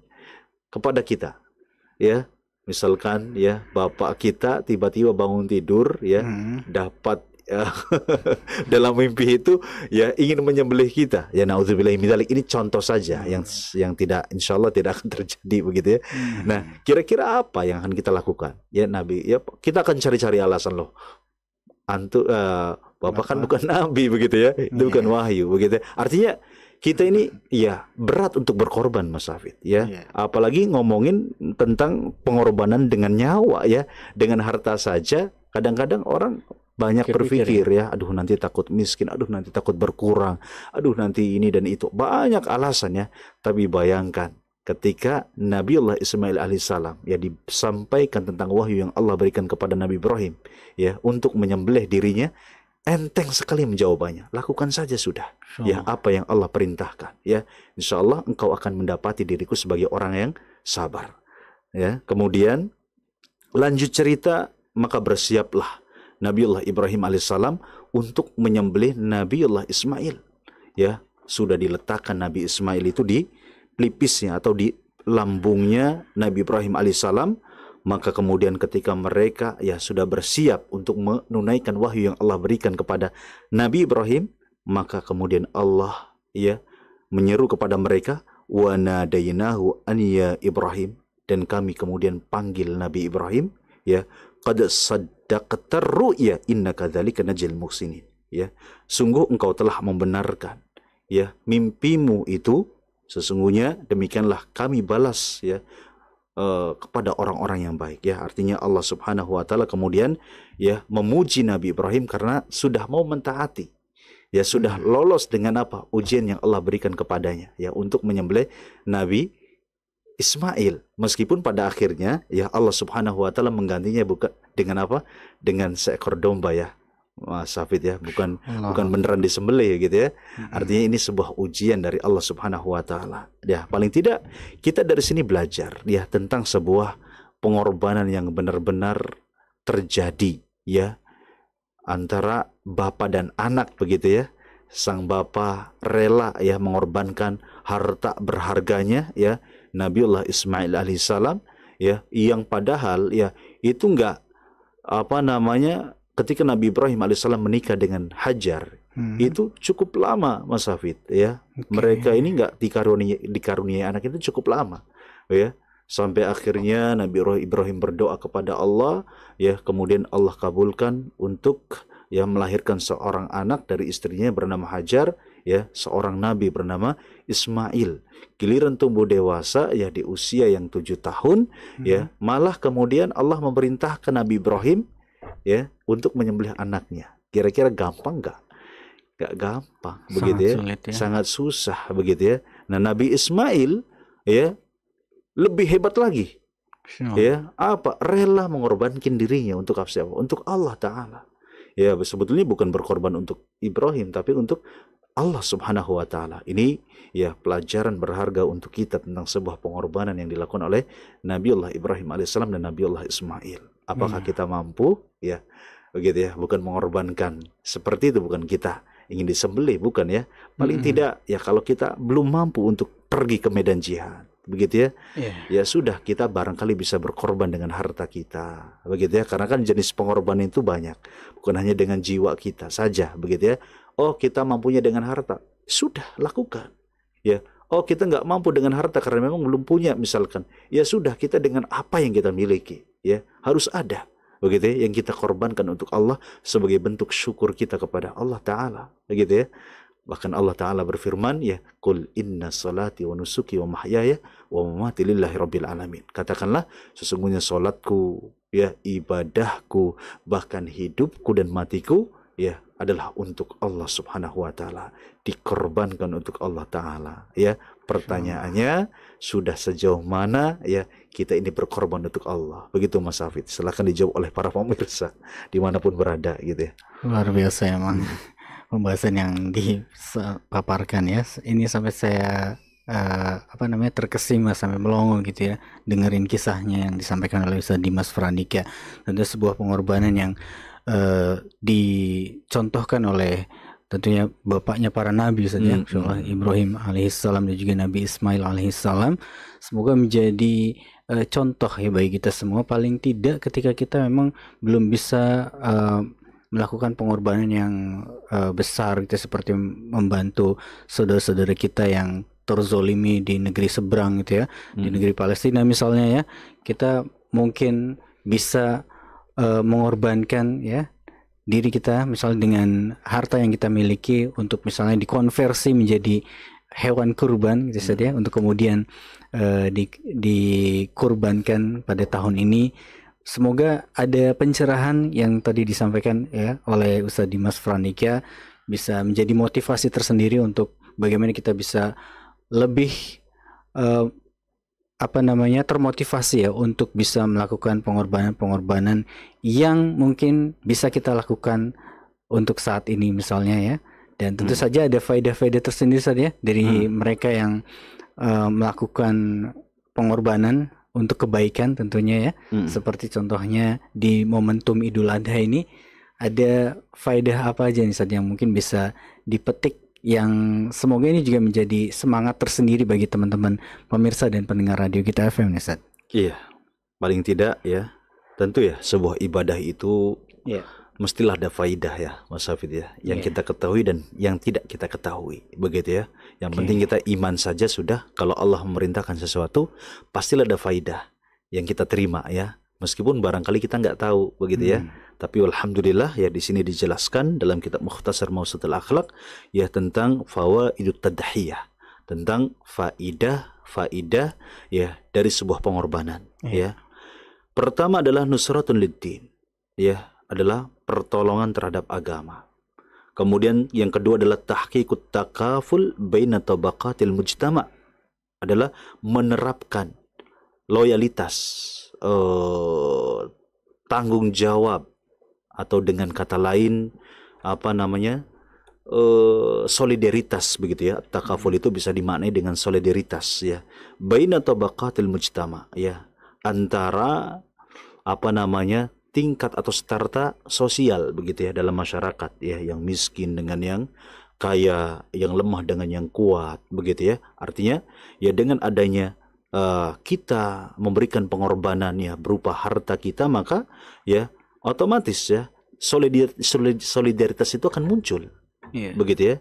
kepada kita. Ya, misalkan ya bapak kita tiba-tiba bangun tidur ya hmm. dapat Ya. dalam mimpi itu ya ingin menyembelih kita. Ya naudzubillah minzalik. Ini contoh saja yang hmm. yang tidak insya Allah tidak akan terjadi begitu ya. Hmm. Nah, kira-kira apa yang akan kita lakukan? Ya Nabi, ya kita akan cari-cari alasan loh. Antu uh, Bapak Kenapa? kan bukan nabi begitu ya. Hmm. Itu bukan iya. wahyu begitu. Ya. Artinya kita ini ya berat untuk berkorban Mas Hafid ya. Yeah. Apalagi ngomongin tentang pengorbanan dengan nyawa ya, dengan harta saja kadang-kadang orang banyak Pikir ya. berpikir ya. aduh nanti takut miskin, aduh nanti takut berkurang, aduh nanti ini dan itu. Banyak alasannya, tapi bayangkan ketika Nabiullah Ismail alaihissalam ya disampaikan tentang wahyu yang Allah berikan kepada Nabi Ibrahim ya untuk menyembelih dirinya enteng sekali menjawabannya lakukan saja sudah ya apa yang Allah perintahkan ya insyaallah engkau akan mendapati diriku sebagai orang yang sabar ya kemudian lanjut cerita maka bersiaplah Nabiullah Ibrahim alaihissalam untuk menyembelih Nabiullah Ismail. Ya, sudah diletakkan Nabi Ismail itu di pelipisnya atau di lambungnya Nabi Ibrahim alaihissalam. Maka kemudian ketika mereka ya sudah bersiap untuk menunaikan wahyu yang Allah berikan kepada Nabi Ibrahim, maka kemudian Allah ya menyeru kepada mereka wa dayinahu an ya Ibrahim dan kami kemudian panggil Nabi Ibrahim ya qad sad sadaqatar ya inna kadzalika najil muhsinin ya sungguh engkau telah membenarkan ya mimpimu itu sesungguhnya demikianlah kami balas ya eh, kepada orang-orang yang baik ya artinya Allah Subhanahu wa taala kemudian ya memuji Nabi Ibrahim karena sudah mau mentaati ya sudah lolos dengan apa ujian yang Allah berikan kepadanya ya untuk menyembelih Nabi Ismail meskipun pada akhirnya ya Allah Subhanahu wa taala menggantinya bukan dengan apa dengan seekor domba ya Mas Safid ya bukan Allah. bukan beneran disembelih ya gitu ya artinya ini sebuah ujian dari Allah Subhanahu wa taala ya paling tidak kita dari sini belajar ya tentang sebuah pengorbanan yang benar-benar terjadi ya antara bapak dan anak begitu ya sang bapak rela ya mengorbankan harta berharganya ya Nabiullah Ismail alaihissalam ya yang padahal ya itu enggak apa namanya ketika Nabi Ibrahim alaihissalam menikah dengan Hajar hmm. itu cukup lama Mas Hafid ya okay. mereka ini enggak dikaruniai dikaruniai anak itu cukup lama ya sampai akhirnya Nabi Ibrahim berdoa kepada Allah ya kemudian Allah kabulkan untuk ya melahirkan seorang anak dari istrinya bernama Hajar ya seorang nabi bernama Ismail. Giliran tumbuh dewasa ya di usia yang tujuh tahun hmm. ya malah kemudian Allah memerintahkan Nabi Ibrahim ya untuk menyembelih anaknya. Kira-kira gampang nggak? Gak gampang Sangat begitu ya. Sulit, ya. Sangat susah begitu ya. Nah Nabi Ismail ya lebih hebat lagi. Sure. Ya, apa rela mengorbankan dirinya untuk apa? Untuk Allah Taala ya sebetulnya bukan berkorban untuk Ibrahim tapi untuk Allah Subhanahu wa taala. Ini ya pelajaran berharga untuk kita tentang sebuah pengorbanan yang dilakukan oleh Nabi Allah Ibrahim alaihissalam dan Nabi Allah Ismail. Apakah hmm. kita mampu ya begitu ya, bukan mengorbankan. Seperti itu bukan kita ingin disembelih bukan ya. Paling hmm. tidak ya kalau kita belum mampu untuk pergi ke medan jihad begitu ya. Yeah. Ya sudah kita barangkali bisa berkorban dengan harta kita, begitu ya. Karena kan jenis pengorbanan itu banyak, bukan hanya dengan jiwa kita saja, begitu ya, Oh kita mampunya dengan harta, sudah lakukan. Ya, oh kita nggak mampu dengan harta karena memang belum punya misalkan. Ya sudah kita dengan apa yang kita miliki, ya harus ada begitu ya, yang kita korbankan untuk Allah sebagai bentuk syukur kita kepada Allah Taala, begitu ya. Bahkan Allah Ta'ala berfirman, ya, Qul inna salati wa nusuki wa mahyaya wa mamati lillahi rabbil alamin. Katakanlah, sesungguhnya solatku, ya, ibadahku, bahkan hidupku dan matiku ya adalah untuk Allah Subhanahu wa taala, dikorbankan untuk Allah taala, ya. Pertanyaannya sudah sejauh mana ya kita ini berkorban untuk Allah? Begitu Mas Hafid. Silahkan dijawab oleh para pemirsa dimanapun berada gitu ya. Luar biasa emang pembahasan yang dipaparkan ya. Ini sampai saya uh, apa namanya terkesima sampai melongo gitu ya dengerin kisahnya yang disampaikan oleh Ustaz Dimas Frandika. Tentu sebuah pengorbanan yang uh, dicontohkan oleh tentunya bapaknya para nabi saja ya, hmm. hmm Allah hmm. Ibrahim alaihissalam dan juga Nabi Ismail alaihissalam semoga menjadi uh, contoh ya bagi kita semua paling tidak ketika kita memang belum bisa uh, melakukan pengorbanan yang uh, besar kita gitu, seperti membantu saudara-saudara kita yang terzolimi di negeri seberang gitu ya hmm. di negeri Palestina misalnya ya kita mungkin bisa uh, mengorbankan ya diri kita misalnya dengan harta yang kita miliki untuk misalnya dikonversi menjadi hewan kurban gitu saja ya, hmm. untuk kemudian uh, di, dikurbankan pada tahun ini semoga ada pencerahan yang tadi disampaikan ya oleh Ustadz Dimas Franika bisa menjadi motivasi tersendiri untuk bagaimana kita bisa lebih uh, apa namanya termotivasi ya untuk bisa melakukan pengorbanan-pengorbanan yang mungkin bisa kita lakukan untuk saat ini misalnya ya dan tentu hmm. saja ada faedah-faedah tersendiri saja ya, dari hmm. mereka yang uh, melakukan pengorbanan untuk kebaikan tentunya ya hmm. seperti contohnya di momentum Idul Adha ini ada faedah apa aja nih saja yang mungkin bisa dipetik yang semoga ini juga menjadi semangat tersendiri bagi teman-teman pemirsa dan pendengar radio kita FM nih Seth. Iya, paling tidak ya tentu ya sebuah ibadah itu iya. mestilah ada faidah ya Mas Hafid ya yang iya. kita ketahui dan yang tidak kita ketahui begitu ya. Yang okay. penting kita iman saja sudah kalau Allah memerintahkan sesuatu pastilah ada faidah yang kita terima ya meskipun barangkali kita nggak tahu begitu ya hmm. tapi alhamdulillah ya di sini dijelaskan dalam kitab Mukhtasar Mausatul Akhlak ya tentang Fawa Idut tadhiyah tentang faidah faidah ya dari sebuah pengorbanan hmm. ya pertama adalah nusratun liddin ya adalah pertolongan terhadap agama Kemudian yang kedua adalah tahqiqut takaful baina tabaqatil mujtama adalah menerapkan loyalitas uh, tanggung jawab atau dengan kata lain apa namanya uh, solidaritas begitu ya takaful itu bisa dimaknai dengan solidaritas ya baina tabaqatil mujtama ya antara apa namanya tingkat atau starta sosial begitu ya dalam masyarakat ya yang miskin dengan yang kaya yang lemah dengan yang kuat begitu ya artinya ya dengan adanya Eh, kita memberikan pengorbanannya berupa harta kita maka ya otomatis ya solidaritas itu akan muncul yeah. begitu ya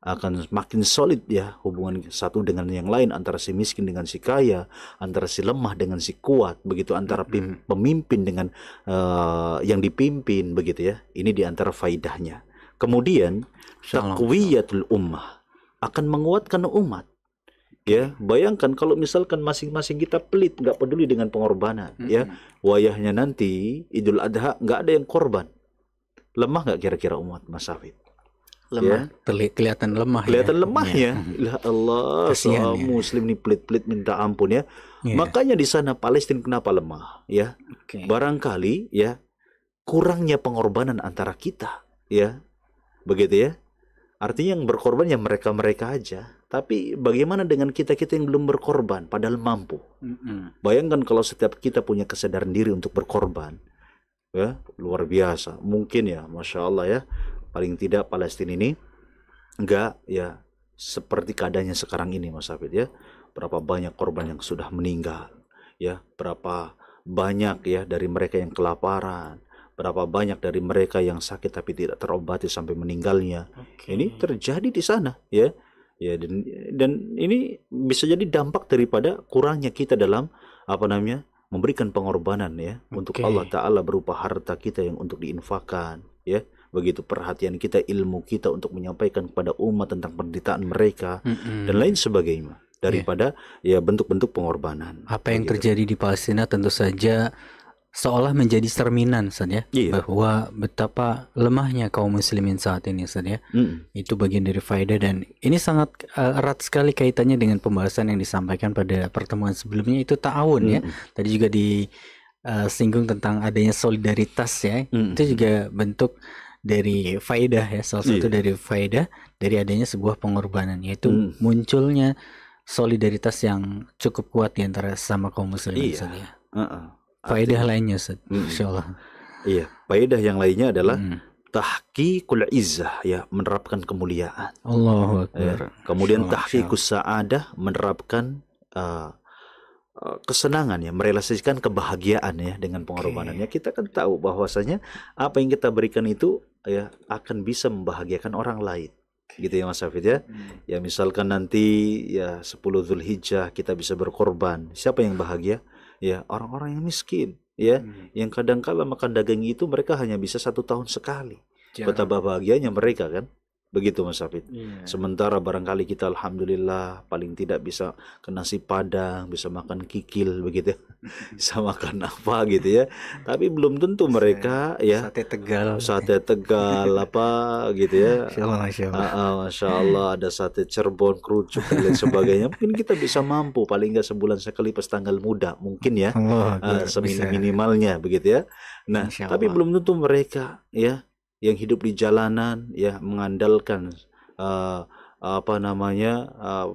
akan makin solid ya hubungan satu dengan yang lain antara si miskin dengan si kaya antara si lemah dengan si kuat begitu antara -hmm. pemimpin dengan uh, yang dipimpin begitu ya ini diantara faidahnya kemudian takwiyatul ummah akan menguatkan umat ya bayangkan kalau misalkan masing-masing kita pelit nggak peduli dengan pengorbanan mm -hmm. ya wayahnya nanti Idul Adha nggak ada yang korban lemah nggak kira-kira umat Mas Masawid lemah ya. Terli kelihatan lemah ya. kelihatan iya. ya. lemahnya ya. Allah Kasian, ya. muslim nih pelit-pelit minta ampun ya. ya makanya di sana Palestina kenapa lemah ya okay. barangkali ya kurangnya pengorbanan antara kita ya begitu ya artinya yang berkorban ya mereka-mereka aja tapi bagaimana dengan kita-kita yang belum berkorban padahal mampu? Mm mm Bayangkan kalau setiap kita punya kesadaran diri untuk berkorban, ya luar biasa. Mungkin ya, masya Allah ya, paling tidak Palestina ini enggak ya seperti keadaannya sekarang ini, Mas Hafid ya. Berapa banyak korban yang sudah meninggal, ya berapa banyak ya dari mereka yang kelaparan, berapa banyak dari mereka yang sakit tapi tidak terobati sampai meninggalnya. Okay. Ini terjadi di sana, ya ya dan dan ini bisa jadi dampak daripada kurangnya kita dalam apa namanya memberikan pengorbanan ya okay. untuk Allah Taala berupa harta kita yang untuk diinfakan ya begitu perhatian kita ilmu kita untuk menyampaikan kepada umat tentang penderitaan mereka mm -hmm. dan lain sebagainya iya. daripada yeah. ya bentuk-bentuk pengorbanan. Apa yang gitu. terjadi di Palestina tentu saja seolah menjadi cerminan saja ya, iya. bahwa betapa lemahnya kaum muslimin saat ini saja ya. mm. itu bagian dari faedah dan ini sangat uh, erat sekali kaitannya dengan pembahasan yang disampaikan pada pertemuan sebelumnya itu ta'awun mm. ya tadi juga di uh, singgung tentang adanya solidaritas ya mm. itu juga bentuk dari faedah ya salah satu iya. dari faedah dari adanya sebuah pengorbanan yaitu mm. munculnya solidaritas yang cukup kuat di antara sama kaum muslimin iya. saja. Uh -uh faedah lainnya Ustaz. Hmm. Allah. Iya, faedah yang lainnya adalah hmm tahqiqul izah, ya menerapkan kemuliaan. Ya, Allah akbar. Ya. Kemudian tahqiqus saadah menerapkan uh, uh, kesenangan ya, merealisasikan kebahagiaan ya dengan pengorbanannya. Okay. Kita kan tahu bahwasanya apa yang kita berikan itu ya akan bisa membahagiakan orang lain. Okay. Gitu ya Mas Hafid ya. Hmm. Ya misalkan nanti ya sepuluh Zulhijjah kita bisa berkorban. Siapa yang bahagia? ya orang-orang yang miskin ya hmm. yang kala makan daging itu mereka hanya bisa satu tahun sekali Jangan. betapa bahagianya mereka kan Begitu Mas Hafid. Yeah. Sementara barangkali kita alhamdulillah paling tidak bisa ke nasi padang, bisa makan kikil begitu ya. bisa makan apa gitu ya. Tapi belum tentu mereka sate, ya. ya sate Tegal. Sate Tegal apa gitu ya. Masya Allah, Masya Allah. ada sate Cirebon, kerucuk dan sebagainya. Mungkin kita bisa mampu paling nggak sebulan sekali pas tanggal muda mungkin ya. Oh, uh, eh, seminimalnya begitu ya. Nah, tapi belum tentu mereka ya yang hidup di jalanan ya mengandalkan uh, apa namanya uh,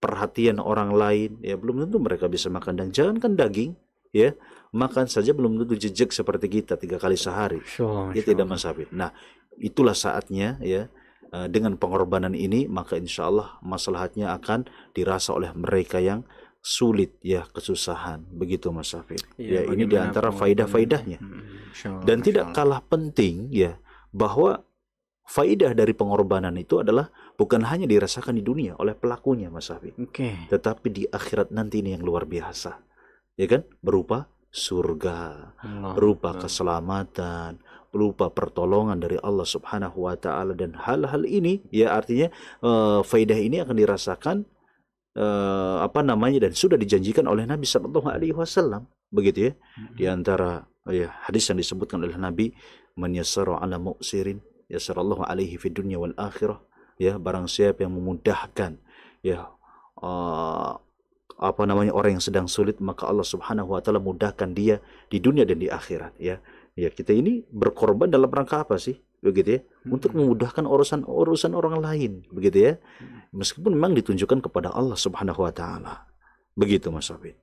perhatian orang lain ya belum tentu mereka bisa makan dan jangankan daging ya makan saja belum tentu jejak seperti kita tiga kali sehari ya sure. tidak masabit nah itulah saatnya ya eh, dengan pengorbanan ini maka insya Allah masalahnya akan dirasa oleh mereka yang sulit ya kesusahan begitu Mas Safir ya, ya ini diantara faidah-faidahnya hmm, dan tidak kalah penting ya bahwa faidah dari pengorbanan itu adalah bukan hanya dirasakan di dunia oleh pelakunya Mas Safi. Okay. Tetapi di akhirat nanti ini yang luar biasa. Ya kan? Berupa surga, Allah. berupa keselamatan, berupa pertolongan dari Allah Subhanahu wa taala dan hal-hal ini ya artinya uh, faidah ini akan dirasakan uh, apa namanya dan sudah dijanjikan oleh Nabi sallallahu alaihi wasallam begitu ya. Di antara oh ya hadis yang disebutkan oleh Nabi man yassara ala mu'sirin Allah alaihi fid dunya wal akhirah ya barang siapa yang memudahkan ya uh, apa namanya orang yang sedang sulit maka Allah Subhanahu wa taala mudahkan dia di dunia dan di akhirat ya ya kita ini berkorban dalam rangka apa sih begitu ya hmm. untuk memudahkan urusan urusan orang lain begitu ya hmm. meskipun memang ditunjukkan kepada Allah Subhanahu wa taala begitu Mas Sofit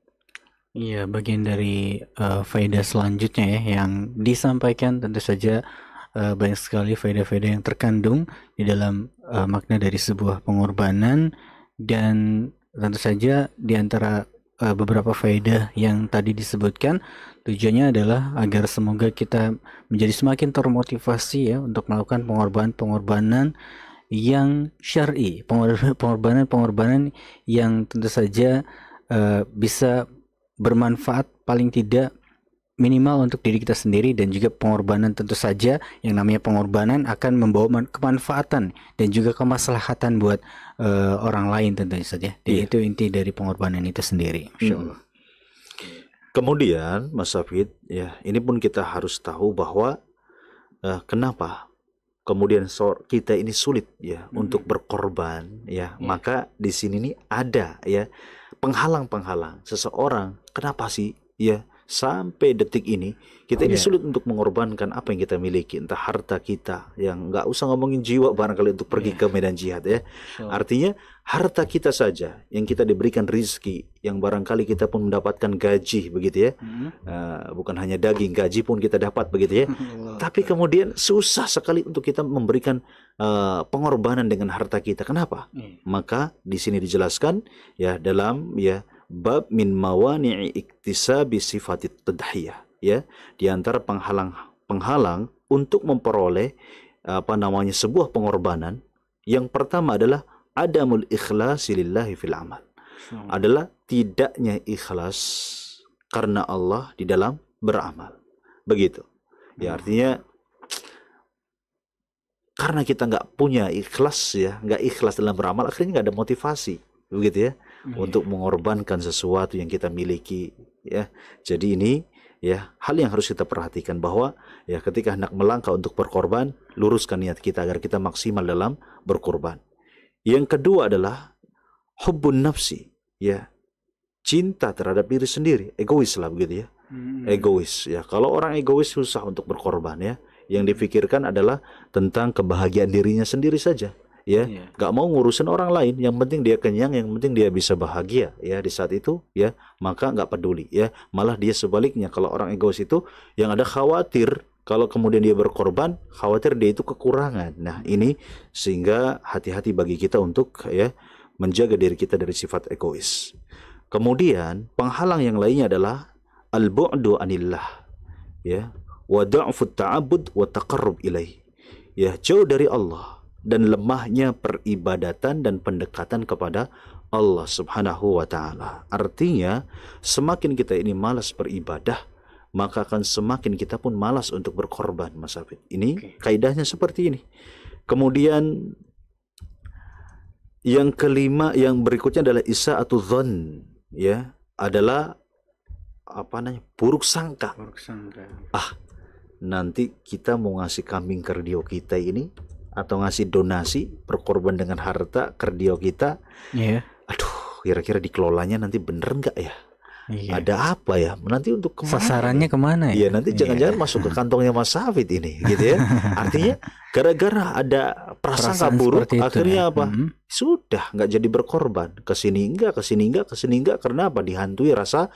Iya, bagian dari uh, faedah selanjutnya ya yang disampaikan tentu saja, uh, banyak sekali faedah-faedah yang terkandung di dalam, uh, makna dari sebuah pengorbanan dan tentu saja di antara, uh, beberapa faedah yang tadi disebutkan tujuannya adalah agar semoga kita menjadi semakin termotivasi ya untuk melakukan pengorbanan-pengorbanan yang syar'i, pengorbanan-pengorbanan yang tentu saja, uh, bisa bermanfaat paling tidak minimal untuk diri kita sendiri dan juga pengorbanan tentu saja yang namanya pengorbanan akan membawa kemanfaatan dan juga kemaslahatan buat uh, orang lain tentu saja. Jadi iya. yeah. itu inti dari pengorbanan itu sendiri. Hmm. Kemudian Mas Safid, ya ini pun kita harus tahu bahwa uh, kenapa kemudian kita ini sulit ya hmm. untuk berkorban ya. Yeah. Maka di sini nih ada ya penghalang-penghalang seseorang kenapa sih ya sampai detik ini kita ini yeah. sulit untuk mengorbankan apa yang kita miliki entah harta kita yang nggak usah ngomongin jiwa barangkali untuk pergi yeah. ke medan jihad ya so. artinya harta kita saja yang kita diberikan rizki yang barangkali kita pun mendapatkan gaji begitu ya hmm. uh, bukan hanya daging gaji pun kita dapat begitu ya tapi kemudian susah sekali untuk kita memberikan uh, pengorbanan dengan harta kita kenapa mm. maka di sini dijelaskan ya dalam ya bab min mawani'i iktisabi sifatit tadhiyah ya di antara penghalang penghalang untuk memperoleh apa namanya sebuah pengorbanan yang pertama adalah adamul ikhlas lillahi fil amal adalah tidaknya ikhlas karena Allah di dalam beramal begitu ya hmm. artinya karena kita nggak punya ikhlas ya nggak ikhlas dalam beramal akhirnya nggak ada motivasi begitu ya Iya. untuk mengorbankan sesuatu yang kita miliki ya. Jadi ini ya hal yang harus kita perhatikan bahwa ya ketika hendak melangkah untuk berkorban luruskan niat kita agar kita maksimal dalam berkorban. Yang kedua adalah hubun nafsi ya cinta terhadap diri sendiri egois lah begitu ya hmm. egois ya kalau orang egois susah untuk berkorban ya yang difikirkan adalah tentang kebahagiaan dirinya sendiri saja ya iya. nggak yeah. mau ngurusin orang lain yang penting dia kenyang yang penting dia bisa bahagia ya di saat itu ya maka nggak peduli ya malah dia sebaliknya kalau orang egois itu yang ada khawatir kalau kemudian dia berkorban khawatir dia itu kekurangan nah ini sehingga hati-hati bagi kita untuk ya menjaga diri kita dari sifat egois kemudian penghalang yang lainnya adalah al bu'du anillah ya wa da'fu ta'abbud wa taqarrub ilaih ya jauh dari Allah dan lemahnya peribadatan dan pendekatan kepada Allah Subhanahu wa taala. Artinya, semakin kita ini malas beribadah, maka akan semakin kita pun malas untuk berkorban, Mas Afid. Ini okay. kaidahnya seperti ini. Kemudian yang kelima yang berikutnya adalah isa atau zon ya adalah apa namanya buruk sangka. Buruk sangka. Ah, nanti kita mau ngasih kambing kardio kita ini atau ngasih donasi berkorban dengan harta kerdio kita yeah. aduh kira-kira dikelolanya nanti bener nggak ya Iya. Ada apa ya? Nanti untuk kemana? Sasarannya ya? kemana ya? Iya, nanti iya. jangan-jangan iya. masuk ke kantongnya Mas Safit ini, gitu ya. Artinya gara-gara ada prasangka Perasaan buruk, itu, ya. akhirnya ya. apa? Mm -hmm. Sudah nggak jadi berkorban. Kesini enggak, kesini enggak, kesini enggak. Karena apa? Dihantui rasa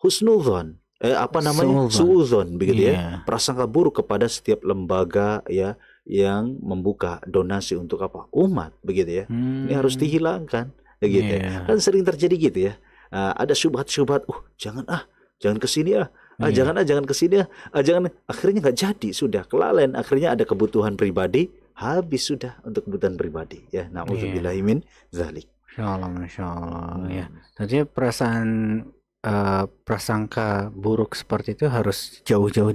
husnuzon. Eh, apa namanya? Suuzon, begitu ya. iya. ya. Prasangka buruk kepada setiap lembaga ya yang membuka donasi untuk apa umat begitu ya hmm. ini harus hmm. dihilangkan begitu yeah. ya iya. kan sering terjadi gitu ya uh, ada syubhat-syubhat uh jangan ah jangan kesini ah ah yeah. jangan ah jangan kesini ah, ah jangan ah. akhirnya nggak jadi sudah kelalen akhirnya ada kebutuhan pribadi habis sudah untuk kebutuhan pribadi ya nah untuk yeah. zalik Insya Allah, ya. Hmm. Jadi perasaan uh, prasangka buruk seperti itu harus jauh-jauh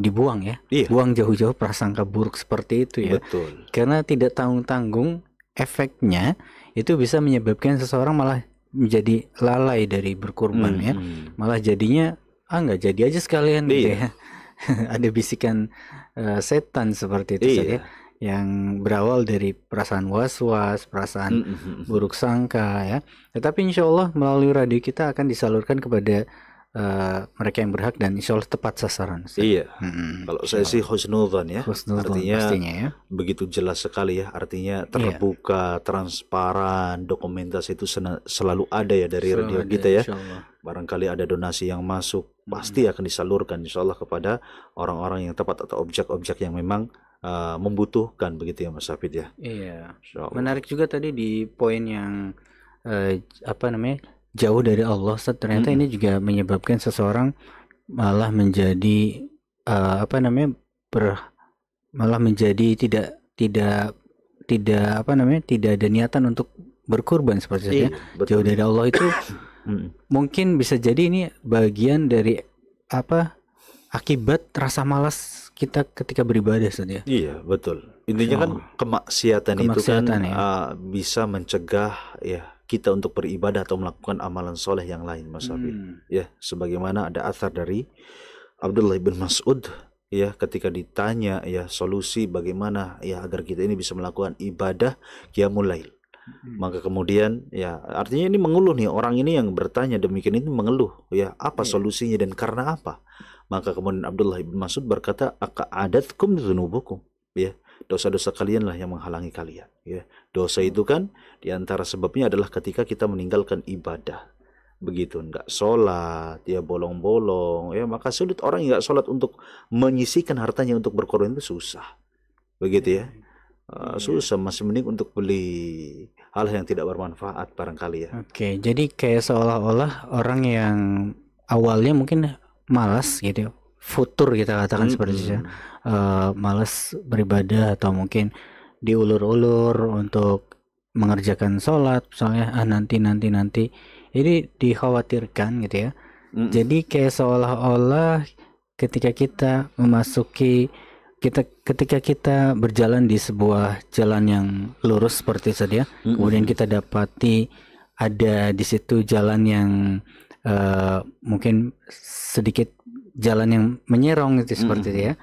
dibuang ya. Iya. Buang jauh-jauh prasangka buruk seperti itu ya. Betul. Karena tidak tanggung-tanggung efeknya itu bisa menyebabkan seseorang malah menjadi lalai dari berkurban ya. hmm. ya. Malah jadinya ah nggak jadi aja sekalian gitu iya. gitu ya. Ada bisikan uh, setan seperti itu ya, iya. saja yang berawal dari perasaan was-was, perasaan mm -hmm. buruk sangka ya. Tetapi insya Allah melalui radio kita akan disalurkan kepada uh, mereka yang berhak dan insya Allah tepat sasaran. Ustaz. Iya. Hmm, Kalau saya sih husnudon ya. Husnudon artinya pastinya ya. Begitu jelas sekali ya. Artinya iya. terbuka, iya. transparan, dokumentasi itu selalu ada ya dari selalu radio kita ya. Barangkali ada donasi yang masuk pasti hmm. akan disalurkan insya Allah kepada orang-orang yang tepat atau objek-objek yang memang uh, membutuhkan begitu ya Mas Hafid ya. Iya. Menarik juga tadi di poin yang uh, apa namanya jauh dari Allah ternyata hmm. ini juga menyebabkan seseorang malah menjadi uh, apa namanya ber malah menjadi tidak tidak tidak apa namanya tidak ada niatan untuk berkurban seperti itu iya, ya. Jauh dari Allah itu mungkin bisa jadi ini bagian dari apa akibat rasa malas kita ketika beribadah saja. Ya. Iya, betul. Intinya oh. kan kemaksiatan, kemaksiatan itu kan ya. uh, bisa mencegah ya kita untuk beribadah atau melakukan amalan soleh yang lain Mas Abi. Hmm. Ya, sebagaimana ada asar dari Abdullah bin Mas'ud ya ketika ditanya ya solusi bagaimana ya agar kita ini bisa melakukan ibadah qiyamul lail. Hmm. Maka kemudian ya artinya ini mengeluh nih orang ini yang bertanya demikian ini mengeluh ya apa yeah. solusinya dan karena apa? Maka kemudian Abdullah bin Mas'ud berkata, "Aka adatkum dzunubukum." Ya, dosa-dosa kalianlah yang menghalangi kalian, ya. Dosa itu kan di antara sebabnya adalah ketika kita meninggalkan ibadah. Begitu enggak sholat, ya bolong-bolong, ya maka sulit orang yang nggak sholat untuk menyisihkan hartanya untuk berkorban itu susah. Begitu ya. ya, ya. Ah, susah masih mending untuk beli hal yang tidak bermanfaat barangkali ya. Oke, jadi kayak seolah-olah orang yang awalnya mungkin malas gitu, futur kita katakan -hmm. seperti itu, uh, malas beribadah atau mungkin diulur-ulur untuk mengerjakan sholat misalnya ah nanti nanti nanti ini dikhawatirkan gitu ya mm. jadi kayak seolah-olah ketika kita memasuki kita ketika kita berjalan di sebuah jalan yang lurus seperti ya mm kemudian kita dapati ada di situ jalan yang uh, mungkin sedikit jalan yang menyerong gitu seperti mm -hmm. ya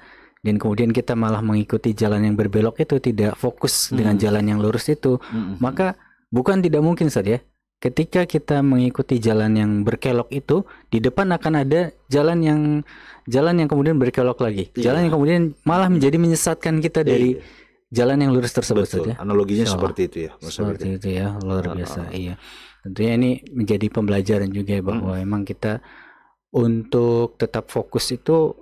dan kemudian kita malah mengikuti jalan yang berbelok itu tidak fokus hmm. dengan jalan yang lurus itu hmm. maka bukan tidak mungkin saja ya. ketika kita mengikuti jalan yang berkelok itu di depan akan ada jalan yang jalan yang kemudian berkelok lagi yeah. jalan yang kemudian malah menjadi menyesatkan kita yeah. dari iya. jalan yang lurus tersebut Betul. saja ya. analoginya so, seperti itu ya, ya. seperti itu. itu ya luar biasa oh. iya tentunya ini menjadi pembelajaran juga ya bahwa hmm. emang kita untuk tetap fokus itu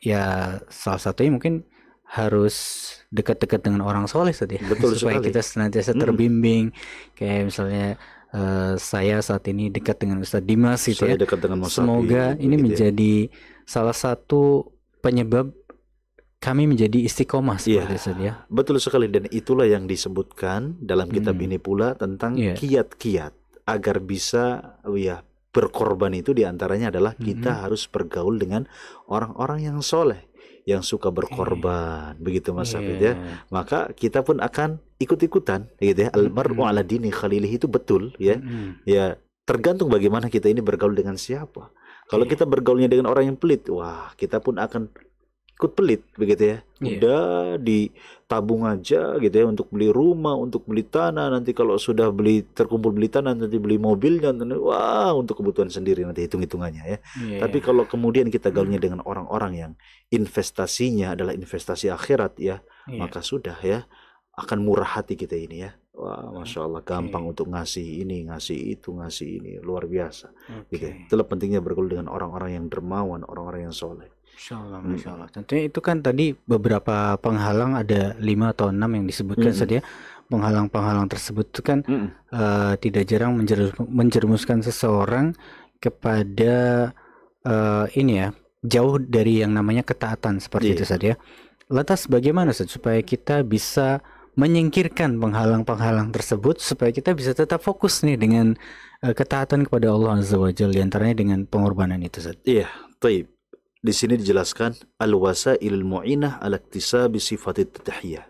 ya salah satunya mungkin harus dekat-dekat dengan orang soleh tadi ya. Betul supaya sekali. kita senantiasa hmm. terbimbing hmm. kayak misalnya uh, saya saat ini dekat dengan Ustadz Dimas gitu saya ya dekat dengan Mas semoga Abi, ini gitu ya. menjadi ya. salah satu penyebab kami menjadi istiqomah iya. seperti ya, ya. Betul sekali dan itulah yang disebutkan dalam kitab hmm. ini pula tentang iya. kiat-kiat yeah. agar bisa oh ya berkorban itu diantaranya adalah kita mm-hmm. harus bergaul dengan orang-orang yang soleh yang suka iya. berkorban okay. begitu Mas Hafid ya iya. maka kita pun akan ikut-ikutan gitu ya almar'u mm-hmm. ala dini khalilih itu betul ya mm-hmm. ya tergantung bagaimana kita ini bergaul dengan siapa kalau iya. kita bergaulnya dengan orang yang pelit wah kita pun akan ikut pelit begitu ya. Iya. Udah di ditabung aja gitu ya untuk beli rumah, untuk beli tanah, nanti kalau sudah beli terkumpul beli tanah nanti beli mobilnya, nanti, wah untuk kebutuhan sendiri nanti hitung-hitungannya ya. Yeah. Tapi iya. kalau kemudian kita mm. dengan orang-orang yang investasinya adalah investasi akhirat ya, yeah. maka sudah ya akan murah hati kita ini ya. Wah, masya Allah, gampang okay. untuk ngasih ini, ngasih itu, ngasih ini, luar biasa. Okay. Gitu. Ya. Itulah pentingnya bergaul dengan orang-orang yang dermawan, orang-orang yang soleh. Insya Allah, Insya hmm. Allah. Tentunya itu kan tadi beberapa penghalang ada lima atau enam yang disebutkan hmm saja. Ya. Penghalang-penghalang tersebut itu kan hmm uh, tidak jarang menjerum, menjerumuskan seseorang kepada uh, ini ya jauh dari yang namanya ketaatan seperti yeah. itu saja. Iya. Ya. Lantas bagaimana supaya kita bisa menyingkirkan penghalang-penghalang tersebut supaya kita bisa tetap fokus nih dengan uh, ketaatan kepada Allah Azza wa Jalla antaranya dengan pengorbanan itu Iya, yeah, di sini dijelaskan al-wasailul mu'inah al iktisabi sifatit tahiyah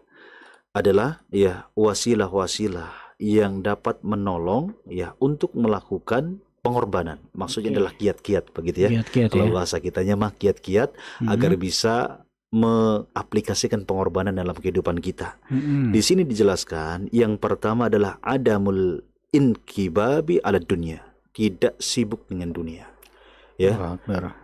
adalah ya wasilah-wasilah yang dapat menolong ya untuk melakukan pengorbanan. Maksudnya okay. adalah kiat-kiat begitu ya. Kiat-kiat Kalau ya. kitanya mah kiat-kiat mm-hmm. agar bisa mengaplikasikan pengorbanan dalam kehidupan kita. Mm-hmm. Di sini dijelaskan yang pertama adalah adamul inkibabi ala dunia, tidak sibuk dengan dunia ya.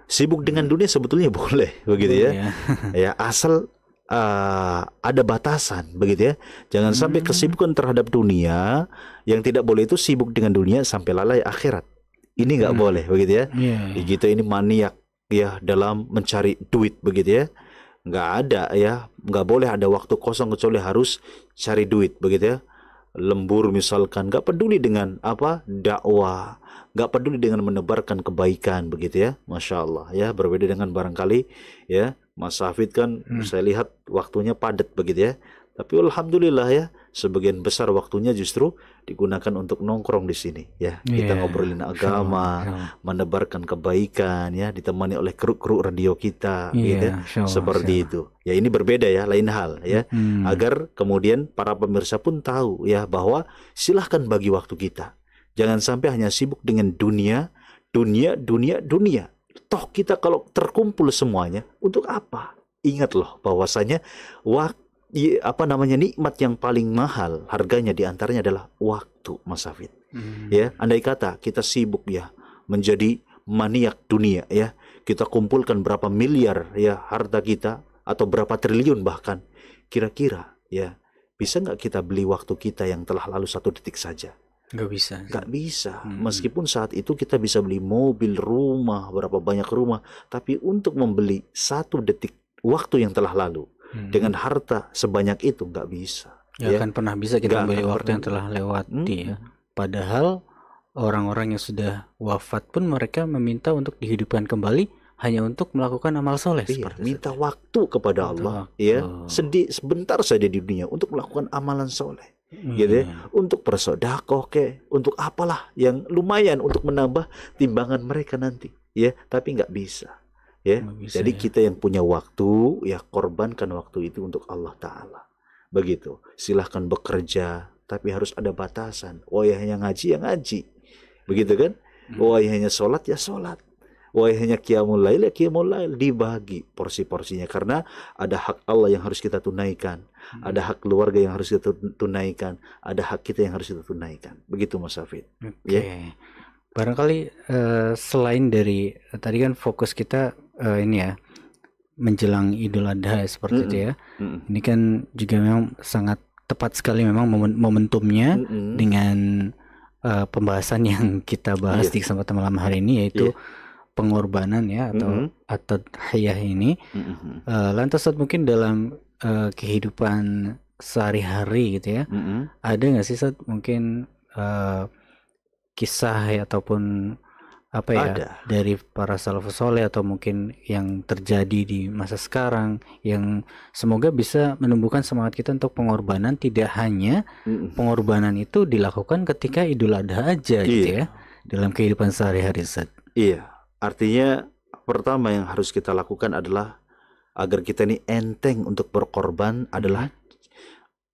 Sibuk dengan iya. dunia sebetulnya boleh begitu ya. Ya. ya asal uh, ada batasan begitu ya. Jangan hmm. sampai kesibukan terhadap dunia yang tidak boleh itu sibuk dengan dunia sampai lalai akhirat. Ini nggak hmm. boleh begitu ya. Yeah. Ya, gitu ini maniak ya dalam mencari duit begitu ya nggak ada ya nggak boleh ada waktu kosong kecuali harus cari duit begitu ya lembur misalkan nggak peduli dengan apa dakwah nggak peduli dengan menebarkan kebaikan begitu ya masya Allah ya berbeda dengan barangkali ya Mas Hafid kan hmm. saya lihat waktunya padat begitu ya tapi alhamdulillah ya sebagian besar waktunya justru digunakan untuk nongkrong di sini ya kita iya. ngobrolin agama iya. menebarkan kebaikan ya ditemani oleh kru-kru radio kita yeah. gitu iya, ya. seperti itu ya ini berbeda ya lain hal ya hmm. agar kemudian para pemirsa pun tahu ya bahwa silahkan bagi waktu kita Jangan sampai hanya sibuk dengan dunia, dunia, dunia, dunia. Toh kita kalau terkumpul semuanya, untuk apa? Ingat loh bahwasanya waktu apa namanya nikmat yang paling mahal harganya diantaranya adalah waktu Mas Hafid. Hmm. Ya, andai kata kita sibuk ya menjadi maniak dunia ya. Kita kumpulkan berapa miliar ya harta kita atau berapa triliun bahkan kira-kira ya bisa nggak kita beli waktu kita yang telah lalu satu detik saja? nggak bisa nggak bisa hmm. meskipun saat itu kita bisa beli mobil rumah berapa banyak rumah tapi untuk membeli satu detik waktu yang telah lalu hmm. dengan harta sebanyak itu nggak bisa ya, ya. kan pernah bisa kita beli waktu pernah. yang telah lewati hmm. ya padahal orang-orang yang sudah wafat pun mereka meminta untuk dihidupkan kembali hanya untuk melakukan amal soleh. Iya, minta waktu kepada minta Allah, waktu. ya sedih sebentar saja di dunia untuk melakukan amalan soleh hmm. gitu ya. Hmm. untuk bersodakoh ke untuk apalah yang lumayan untuk menambah timbangan mereka nanti ya tapi nggak bisa ya bisa, jadi ya. kita yang punya waktu ya korbankan waktu itu untuk Allah Taala begitu silahkan bekerja tapi harus ada batasan oh ngaji ya ngaji begitu kan hmm. Ya, sholat ya sholat wayahnya hanya qiyamul lail ya dibagi porsi-porsinya karena ada hak Allah yang harus kita tunaikan Hmm. ada hak keluarga yang harus kita tunaikan, ada hak kita yang harus kita tunaikan. Begitu Mas Hafid. Okay. Yeah. Barangkali uh, selain dari eh, tadi kan fokus kita uh, ini ya menjelang Idul Adha seperti mm -hmm. itu ya. Mm -hmm. Ini kan juga memang sangat tepat sekali memang momentumnya mm -hmm. dengan uh, pembahasan yang kita bahas yeah. di kesempatan malam hari ini yaitu yeah pengorbanan ya atau mm -hmm. atau hayah ini. Mm -hmm. uh, lantas mungkin dalam uh, kehidupan sehari-hari gitu ya mm -hmm. ada nggak sih saat mungkin uh, kisah ya, ataupun apa ya ada. dari para salafus soleh atau mungkin yang terjadi di masa sekarang yang semoga bisa menumbuhkan semangat kita untuk pengorbanan tidak hanya pengorbanan itu dilakukan ketika Idul Adha aja gitu iya. gitu ya dalam kehidupan sehari-hari Iya, artinya pertama yang harus kita lakukan adalah agar kita ini enteng untuk berkorban adalah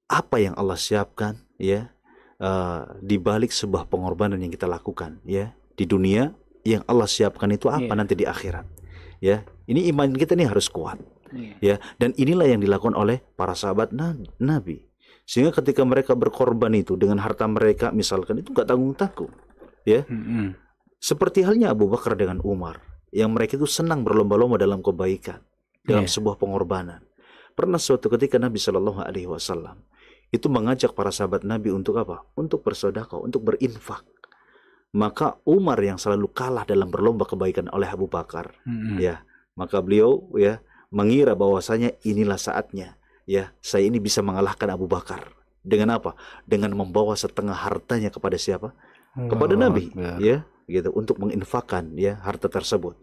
apa yang Allah siapkan ya uh, di balik sebuah pengorbanan yang kita lakukan ya di dunia yang Allah siapkan itu apa yeah. nanti di akhirat ya ini iman kita ini harus kuat yeah. ya dan inilah yang dilakukan oleh para sahabat Nabi sehingga ketika mereka berkorban itu dengan harta mereka misalkan itu nggak tanggung tanggung ya mm -hmm. seperti halnya Abu Bakar dengan Umar yang mereka itu senang berlomba-lomba dalam kebaikan dalam yeah. sebuah pengorbanan. Pernah suatu ketika Nabi Shallallahu Alaihi Wasallam itu mengajak para sahabat Nabi untuk apa? Untuk bersodakoh, untuk berinfak. Maka Umar yang selalu kalah dalam berlomba kebaikan oleh Abu Bakar, mm-hmm. ya, maka beliau ya mengira bahwasanya inilah saatnya, ya, saya ini bisa mengalahkan Abu Bakar dengan apa? Dengan membawa setengah hartanya kepada siapa? Kepada oh, Nabi, ya. ya, gitu, untuk menginfakan ya harta tersebut.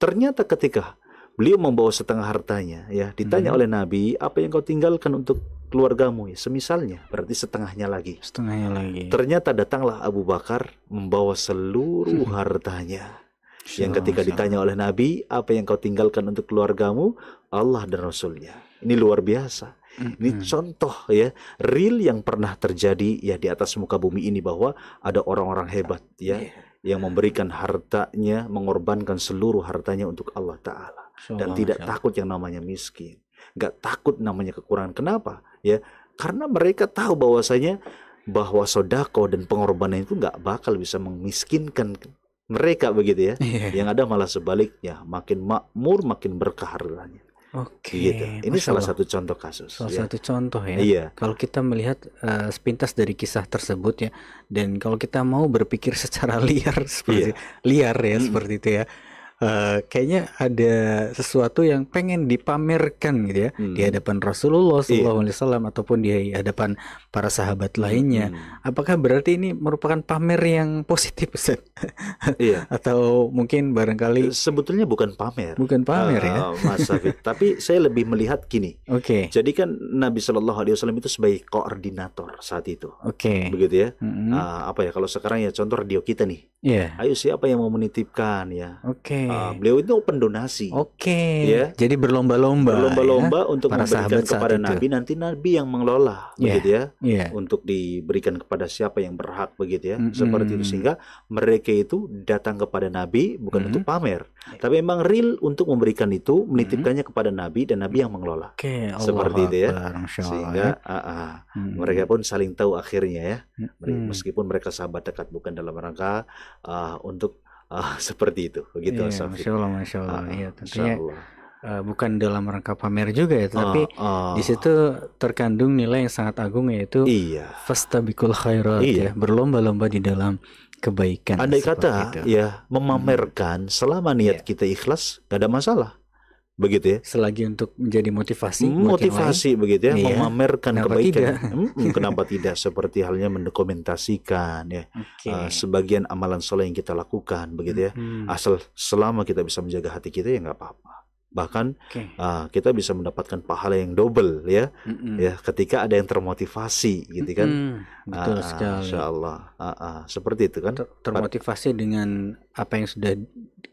Ternyata ketika beliau membawa setengah hartanya ya ditanya hmm. oleh Nabi apa yang kau tinggalkan untuk keluargamu ya semisalnya berarti setengahnya lagi setengahnya lagi ternyata datanglah Abu Bakar membawa seluruh hartanya yang ketika ditanya oleh Nabi apa yang kau tinggalkan untuk keluargamu Allah dan Rasulnya ini luar biasa ini mhm. contoh ya real yang pernah terjadi ya di atas muka bumi ini bahwa ada orang-orang hebat ya iya. yang memberikan hartanya mengorbankan seluruh hartanya untuk Allah Taala dan tidak takut yang namanya miskin, nggak takut namanya kekurangan. Kenapa? Ya, karena mereka tahu bahwasanya bahwa sodako dan pengorbanan itu nggak bakal bisa memiskinkan mereka begitu ya. Iya. Yang ada malah sebaliknya, makin makmur makin berkah harganya. Oke. Okay. Gitu. Ini Masya salah satu contoh kasus. Salah ya. satu contoh ya. Iya. Kalau kita melihat uh, sepintas dari kisah tersebut ya, dan kalau kita mau berpikir secara liar seperti iya. liar ya mm. seperti itu ya, uh, kayaknya ada sesuatu yang pengen dipamerkan gitu ya hmm. di hadapan Rasulullah iya. SAW yeah. ataupun di hadapan para sahabat lainnya. Hmm. Apakah berarti ini merupakan pamer yang positif, Ustaz? Iya. Atau mungkin barangkali sebetulnya bukan pamer. Bukan pamer uh, ya. Eh, Mas Safik, tapi saya lebih melihat gini. Oke. Okay. Jadi kan Nabi Shallallahu alaihi wasallam itu sebagai koordinator saat itu. Oke. Okay. Begitu ya. -hmm. uh, apa ya kalau sekarang ya contoh radio kita nih. Iya. Yeah. Ayo siapa yang mau menitipkan ya. Oke. Okay. Uh, beliau itu donasi. Oke. Okay. Ya. Jadi berlomba-lomba. Berlomba-lomba ya? untuk Para memberikan kepada itu. Nabi nanti Nabi yang mengelola yeah. begitu ya. Yeah. Untuk diberikan kepada siapa yang berhak begitu ya. Mm -hmm. Seperti itu sehingga mereka itu datang kepada Nabi bukan mm -hmm. untuk pamer, iya. tapi emang real untuk memberikan itu menitipkannya mm -hmm. kepada Nabi dan Nabi yang mengelola. Okay. Seperti itu ya. Sehingga ya. Uh, uh, mm -hmm. mereka pun saling tahu akhirnya ya. Mm -hmm. Meskipun mereka sahabat dekat bukan dalam rangka uh, untuk Ah seperti itu begitu ya, Masya Allah, Masya Allah. Uh, ya, tentunya Allah. Uh, bukan dalam rangka pamer juga ya, ah, tapi uh, ah. uh, di situ terkandung nilai yang sangat agung yaitu iya. fastabikul khairat iya. ya, berlomba-lomba di dalam kebaikan. Ada kata itu. ya memamerkan selama hmm. niat yeah. kita ikhlas, gak ada masalah begitu ya. Selagi untuk menjadi motivasi, hmm, motivasi lain, begitu ya, iya. memamerkan kenapa kebaikan. Tidak? Hmm, hmm kenapa tidak? Seperti halnya mendokumentasikan ya, okay. uh, eh, sebagian amalan soleh yang kita lakukan, begitu ya. Hmm. Asal selama kita bisa menjaga hati kita ya nggak apa-apa. Bahkan okay. uh, eh, kita bisa mendapatkan pahala yang double ya, mm -mm. ya ketika ada yang termotivasi, gitu kan. Mm -mm. Betul uh, sekali. insyaallah uh, ah, uh, ah. seperti itu kan. Ter termotivasi Pada, dengan apa yang sudah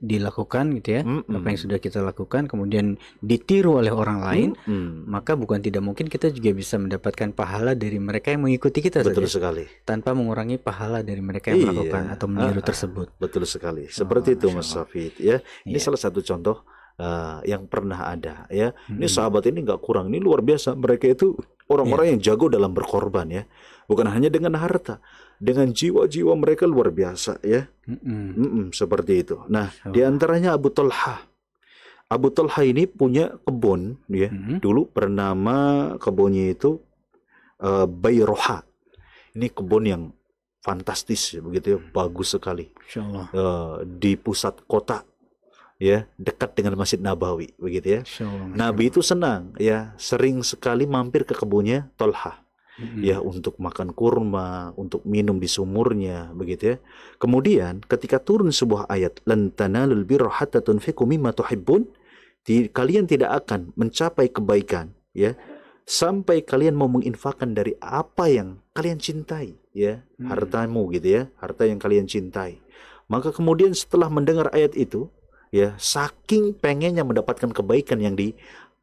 dilakukan gitu ya mm -mm. apa yang sudah kita lakukan kemudian ditiru oleh orang lain mm -mm. maka bukan tidak mungkin kita juga bisa mendapatkan pahala dari mereka yang mengikuti kita betul saja, sekali tanpa mengurangi pahala dari mereka yang iya. melakukan atau meniru ah, ah. tersebut betul sekali seperti oh, itu Mas Safid ya ini yeah. salah satu contoh uh, yang pernah ada ya mm -hmm. ini sahabat ini nggak kurang ini luar biasa mereka itu orang-orang yeah. yang jago dalam berkorban ya bukan hanya dengan harta dengan jiwa-jiwa mereka luar biasa ya. Mm -mm. Mm -mm, seperti itu. Nah, so. di Abu Talha. Abu Talha ini punya kebun ya. Mm -hmm. Dulu bernama kebunnya itu uh, Bayroha. Ini kebun yang fantastis ya, begitu ya, bagus sekali. Insyaallah. Uh, di pusat kota ya dekat dengan Masjid Nabawi begitu ya. Nabi itu senang ya sering sekali mampir ke kebunnya Talha hmm. ya untuk makan kurma, untuk minum di sumurnya, begitu ya. Kemudian ketika turun sebuah ayat, lantana lebih hatta tunfiqu mimma tuhibbun, di, kalian tidak akan mencapai kebaikan, ya, sampai kalian mau menginfakkan dari apa yang kalian cintai, ya, hmm. hartamu gitu ya, harta yang kalian cintai. Maka kemudian setelah mendengar ayat itu, ya, saking pengennya mendapatkan kebaikan yang di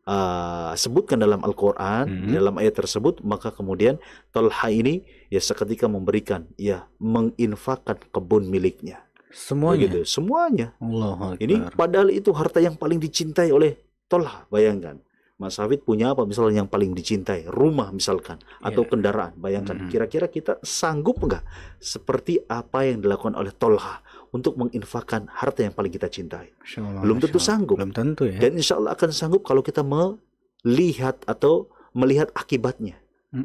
uh, sebutkan dalam Al-Qur'an, mm -hmm. dalam ayat tersebut, maka kemudian Talha ini ya seketika memberikan, ya menginfakkan kebun miliknya. Semuanya. Begitu, semuanya. Allah ini padahal itu harta yang paling dicintai oleh Talha, bayangkan. Mas Hafid punya apa misalnya yang paling dicintai rumah misalkan atau yeah. kendaraan bayangkan hmm. kira-kira mm -hmm. kita sanggup enggak seperti apa yang dilakukan oleh Tolha untuk menginfakkan harta yang paling kita cintai. Allah, belum tentu sanggup. Belum tentu ya. Dan insya Allah akan sanggup kalau kita melihat atau melihat akibatnya.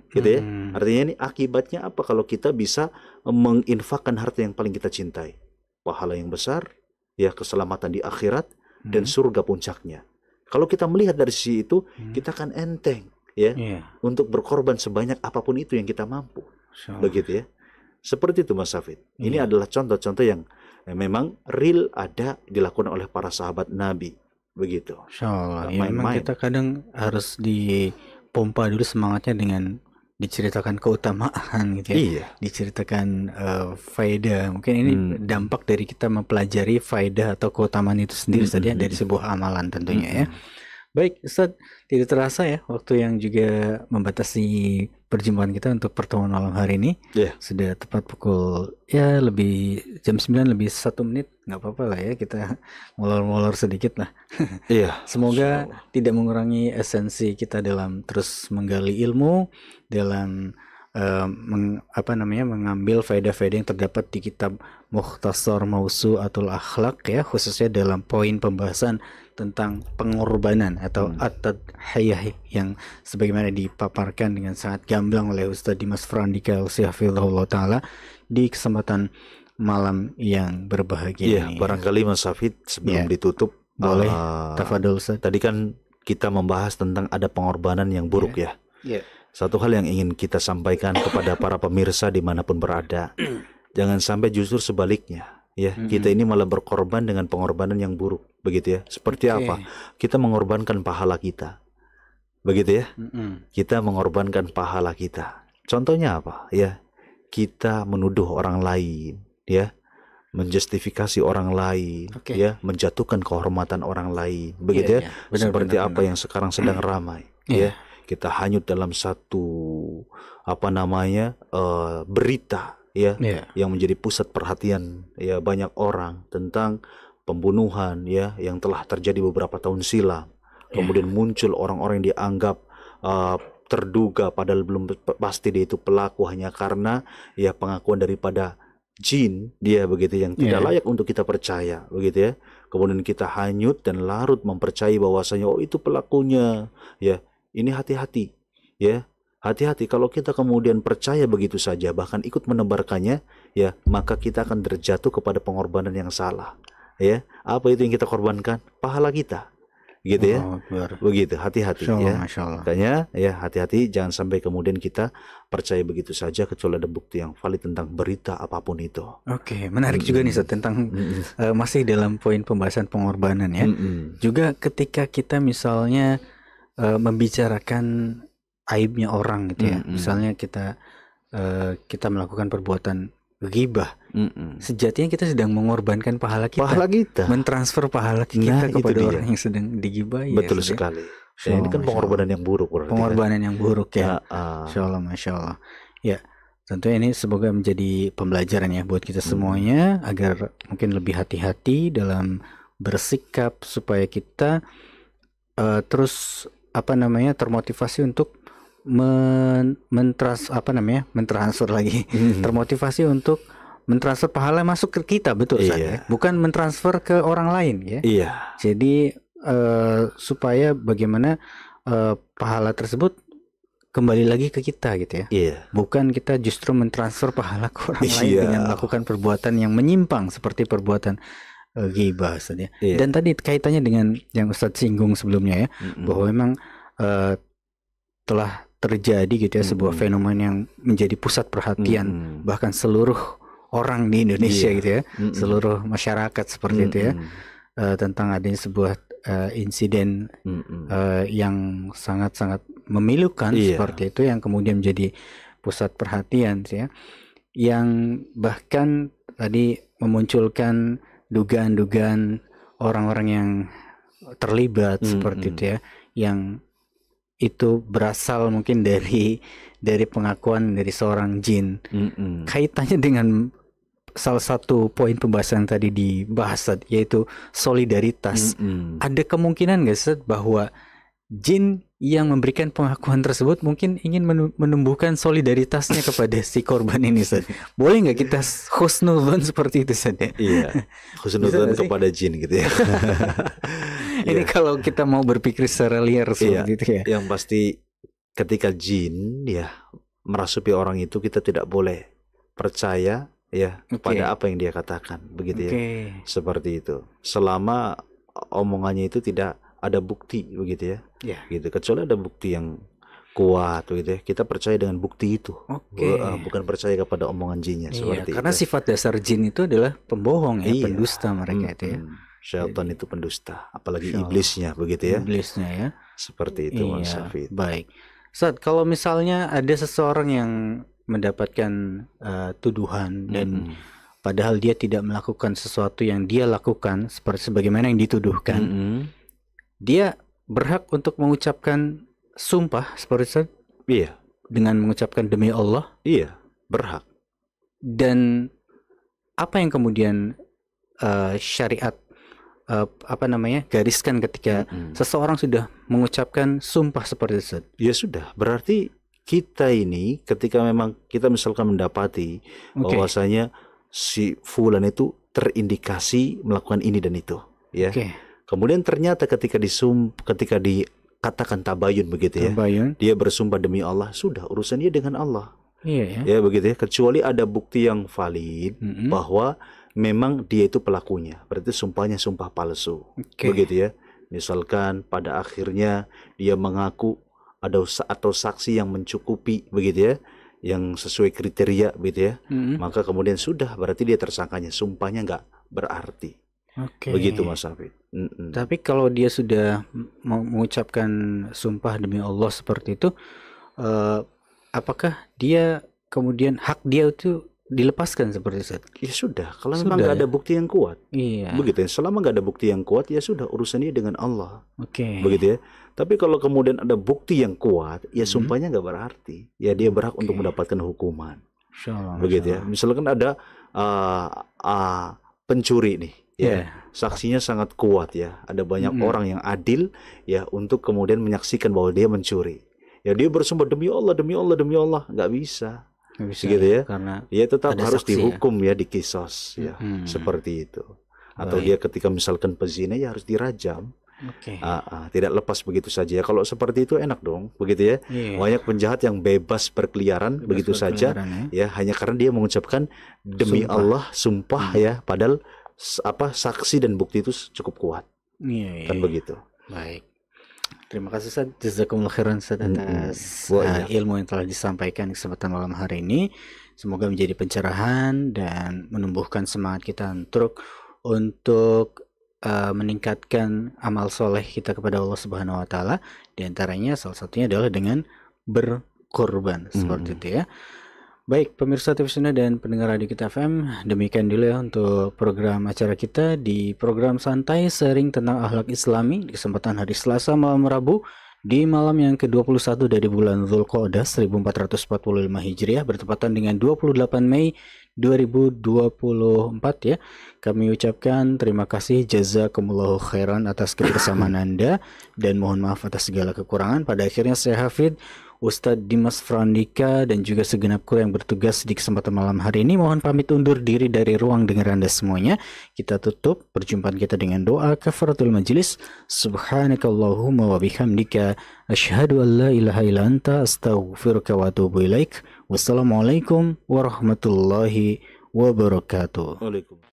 Gitu ya. Artinya ini akibatnya apa kalau kita bisa menginfakkan harta yang paling kita cintai? Pahala yang besar, ya keselamatan di akhirat -hmm. dan surga puncaknya. Kalau kita melihat dari sisi itu, -hmm. kita akan enteng ya yeah. untuk berkorban sebanyak apapun itu yang kita mampu. Begitu ya. Seperti itu Mas Safit. Ini yeah. adalah contoh-contoh yang Ya, memang real ada dilakukan oleh para sahabat Nabi begitu. Insya Ya, memang kita kadang harus dipompa dulu semangatnya dengan diceritakan keutamaan gitu ya. Iya. Diceritakan uh, faedah. Mungkin ini hmm. dampak dari kita mempelajari faedah atau keutamaan itu sendiri hmm. saja hmm, dari hmm. sebuah amalan tentunya ya. hmm. ya. Baik, Ustaz, tidak terasa ya waktu yang juga membatasi perjumpaan kita untuk pertemuan malam hari ini. Yeah. Sudah tepat pukul ya lebih jam 9 lebih satu menit, nggak apa-apa lah ya kita molor-molor sedikit lah. Iya. yeah. Semoga tidak mengurangi esensi kita dalam terus menggali ilmu, dalam Uh, meng, apa namanya mengambil faedah-faedah yang terdapat di kitab Mukhtasar Mausu atau Akhlak ya khususnya dalam poin pembahasan tentang pengorbanan atau hmm. at hayah yang sebagaimana dipaparkan dengan sangat gamblang oleh Ustaz Dimas Frandika Syafiullah taala di kesempatan malam yang berbahagia ya, ini. barangkali Mas Safid sebelum ya. ditutup boleh uh, tafadhol Tadi kan kita membahas tentang ada pengorbanan yang buruk iya. ya. ya. ya. Satu hal yang ingin kita sampaikan kepada para pemirsa dimanapun berada, jangan sampai justru sebaliknya ya. Mm -hmm. Kita ini malah berkorban dengan pengorbanan yang buruk begitu ya. Seperti okay. apa? Kita mengorbankan pahala kita, begitu ya. Mm -mm. Kita mengorbankan pahala kita. Contohnya apa? Ya, kita menuduh orang lain, ya, menjustifikasi orang lain, okay. ya, menjatuhkan kehormatan orang lain, begitu yeah, ya. Yeah. Benar, Seperti benar, apa benar. yang sekarang sedang ramai, yeah. ya. Kita hanyut dalam satu apa namanya uh, berita, ya, yeah. yang menjadi pusat perhatian ya banyak orang tentang pembunuhan ya yang telah terjadi beberapa tahun silam. Ya. Kemudian yeah. muncul orang-orang yang dianggap uh, terduga padahal belum pasti dia itu pelaku hanya karena ya pengakuan daripada jin dia begitu yang tidak ya. layak untuk kita percaya begitu ya kemudian kita hanyut dan larut mempercayai bahwasanya oh itu pelakunya ya ini hati-hati ya hati-hati kalau kita kemudian percaya begitu saja bahkan ikut menebarkannya ya maka kita akan terjatuh kepada pengorbanan yang salah ya apa itu yang kita korbankan pahala kita gitu ya oh, begitu hati-hati ya makanya ya hati-hati jangan sampai kemudian kita percaya begitu saja kecuali ada bukti yang valid tentang berita apapun itu oke okay, menarik mm -hmm. juga nih so tentang mm -hmm. uh, masih dalam poin pembahasan pengorbanan ya mm -hmm. juga ketika kita misalnya uh, membicarakan aibnya orang gitu ya mm -hmm. misalnya kita uh, kita melakukan perbuatan ghibah Mm -mm. Sejatinya kita sedang mengorbankan pahala kita. Pahala kita. Mentransfer pahala kita nah, kepada orang yang sedang digibai. Ya Betul ya, sekali. Ya, ini kan, kan pengorbanan yang buruk. pengorbanan kan? yang buruk ya. Insya Allah, masya Allah. Ya, tentu ini semoga menjadi pembelajaran ya buat kita hmm. semuanya hmm. agar mungkin lebih hati-hati dalam bersikap supaya kita uh, terus apa namanya termotivasi untuk men, apa namanya mentransfer lagi, hmm. termotivasi untuk mentransfer pahala masuk ke kita betul iya. saja ya? bukan mentransfer ke orang lain ya iya jadi uh, supaya bagaimana uh, pahala tersebut kembali lagi ke kita gitu ya iya bukan kita justru mentransfer pahala ke orang iya. lain dengan melakukan perbuatan yang menyimpang seperti perbuatan uh, ghibah ya iya. dan tadi kaitannya dengan yang Ustadz singgung sebelumnya ya mm -hmm. bahwa memang uh, telah terjadi gitu ya mm -hmm. sebuah fenomena yang menjadi pusat perhatian mm -hmm. bahkan seluruh orang di Indonesia yeah. gitu ya, mm-hmm. seluruh masyarakat seperti mm-hmm. itu ya, uh, tentang adanya sebuah uh, insiden mm-hmm. uh, yang sangat-sangat memilukan yeah. seperti itu yang kemudian menjadi pusat perhatian ya, yang bahkan tadi memunculkan dugaan-dugaan orang-orang yang terlibat mm-hmm. seperti itu ya, yang itu berasal mungkin dari dari pengakuan dari seorang jin mm -mm. kaitannya dengan salah satu poin pembahasan tadi dibahas yaitu solidaritas. Mm -hmm. Ada kemungkinan nggak Seth bahwa jin yang memberikan pengakuan tersebut mungkin ingin menumbuhkan solidaritasnya kepada si korban ini Seth. Boleh nggak kita khusnudon seperti itu Seth? Ya? Iya. Khusnudon kepada jin gitu ya. ini yeah. kalau kita mau berpikir secara liar iya, seperti yeah. itu ya. Yang pasti ketika jin ya merasuki orang itu kita tidak boleh percaya ya okay. pada apa yang dia katakan begitu okay. ya seperti itu selama omongannya itu tidak ada bukti begitu ya yeah. gitu kecuali ada bukti yang kuat begitu ya kita percaya dengan bukti itu okay. Eh, bukan percaya kepada omongan jinnya seperti iya, seperti karena itu. sifat dasar jin itu adalah pembohong ya iya. pendusta mereka hmm, itu ya hmm. Syaitan itu pendusta, apalagi Shelton. iblisnya begitu ya. Iblisnya ya. Seperti itu yeah. Mas iya, Baik. Saat kalau misalnya ada seseorang yang mendapatkan uh, tuduhan dan padahal dia tidak melakukan sesuatu yang dia lakukan seperti sebagaimana yang dituduhkan hmm dia berhak untuk mengucapkan sumpah seperti itu iya dengan mengucapkan demi Allah iya berhak dan apa yang kemudian uh, syariat uh, apa namanya gariskan ketika hmm seseorang sudah mengucapkan sumpah seperti itu ya sudah berarti kita ini ketika memang kita misalkan mendapati okay. bahwasanya si fulan itu terindikasi melakukan ini dan itu ya okay. kemudian ternyata ketika disum ketika dikatakan tabayun begitu ya tabayun. dia bersumpah demi Allah sudah urusannya dengan Allah iya, ya. ya begitu ya kecuali ada bukti yang valid mm -hmm. bahwa memang dia itu pelakunya berarti sumpahnya sumpah palsu okay. begitu ya misalkan pada akhirnya dia mengaku atau atau saksi yang mencukupi begitu ya yang sesuai kriteria begitu ya hmm maka kemudian sudah berarti dia tersangkanya sumpahnya nggak berarti okay. begitu mas Hafid mm mm tapi kalau dia sudah mengucapkan sumpah demi Allah seperti itu eh, apakah dia kemudian hak dia itu dilepaskan seperti itu. Ya sudah, kalau sudah, memang nggak ya? ada bukti yang kuat. Iya. Begitu ya. Selama nggak ada bukti yang kuat ya sudah urusannya dengan Allah. Oke. Okay. Begitu ya. Tapi kalau kemudian ada bukti yang kuat, ya hmm. sumpahnya nggak hmm. berarti. Ya dia berhak okay. untuk mendapatkan hukuman. Shalom, Begitu Allah. ya. Misalkan ada uh, uh, pencuri nih ya. Yeah. Saksinya sangat kuat ya. Ada banyak mm -hmm. orang yang adil ya untuk kemudian menyaksikan bahwa dia mencuri. Ya dia bersumpah demi Allah, demi Allah, demi Allah, nggak bisa bisa, gitu ya, ya. karena ya tetap harus dihukum ya, ya kisos ya hmm. seperti itu atau Baik. dia ketika misalkan pezina ya harus dirajam Okay. Uh, uh, ah, tidak lepas begitu saja. Ya. Kalau seperti itu enak dong, begitu ya. Yeah. Banyak penjahat yang bebas berkeliaran bebas begitu saja, ya. ya hanya karena dia mengucapkan demi sumpah. Allah sumpah hmm. ya. Padahal apa saksi dan bukti itu cukup kuat, yeah, yeah, kan yeah. begitu. Baik. Terima kasih Ustaz. Jazakumullah khairan Ustaz hmm, atas hmm. uh, iya. ilmu yang telah disampaikan di kesempatan malam hari ini. Semoga menjadi pencerahan dan menumbuhkan semangat kita untuk untuk uh, meningkatkan amal soleh kita kepada Allah Subhanahu Wa Taala. Di antaranya salah satunya adalah dengan berkorban hmm. seperti itu ya. Baik, pemirsa TV Sunda dan pendengar Radio Kita FM, demikian dulu ya untuk program acara kita di program santai sering tentang akhlak islami di kesempatan hari Selasa malam Rabu di malam yang ke-21 dari bulan Zulqa'dah 1445 Hijriah bertepatan dengan 28 Mei 2024 ya. Kami ucapkan terima kasih jazakumullahu khairan atas kebersamaan Anda dan mohon maaf atas segala kekurangan. Pada akhirnya saya Hafid Ustadz Dimas Frandika dan juga segenap kru yang bertugas di kesempatan malam hari ini mohon pamit undur diri dari ruang dengar Anda semuanya. Kita tutup perjumpaan kita dengan doa kafaratul majlis Subhanakallahumma wabihamdika ashadu asyhadu an la ilaha ila anta astaghfiruka wa atubu ilaik. Wassalamualaikum warahmatullahi wabarakatuh.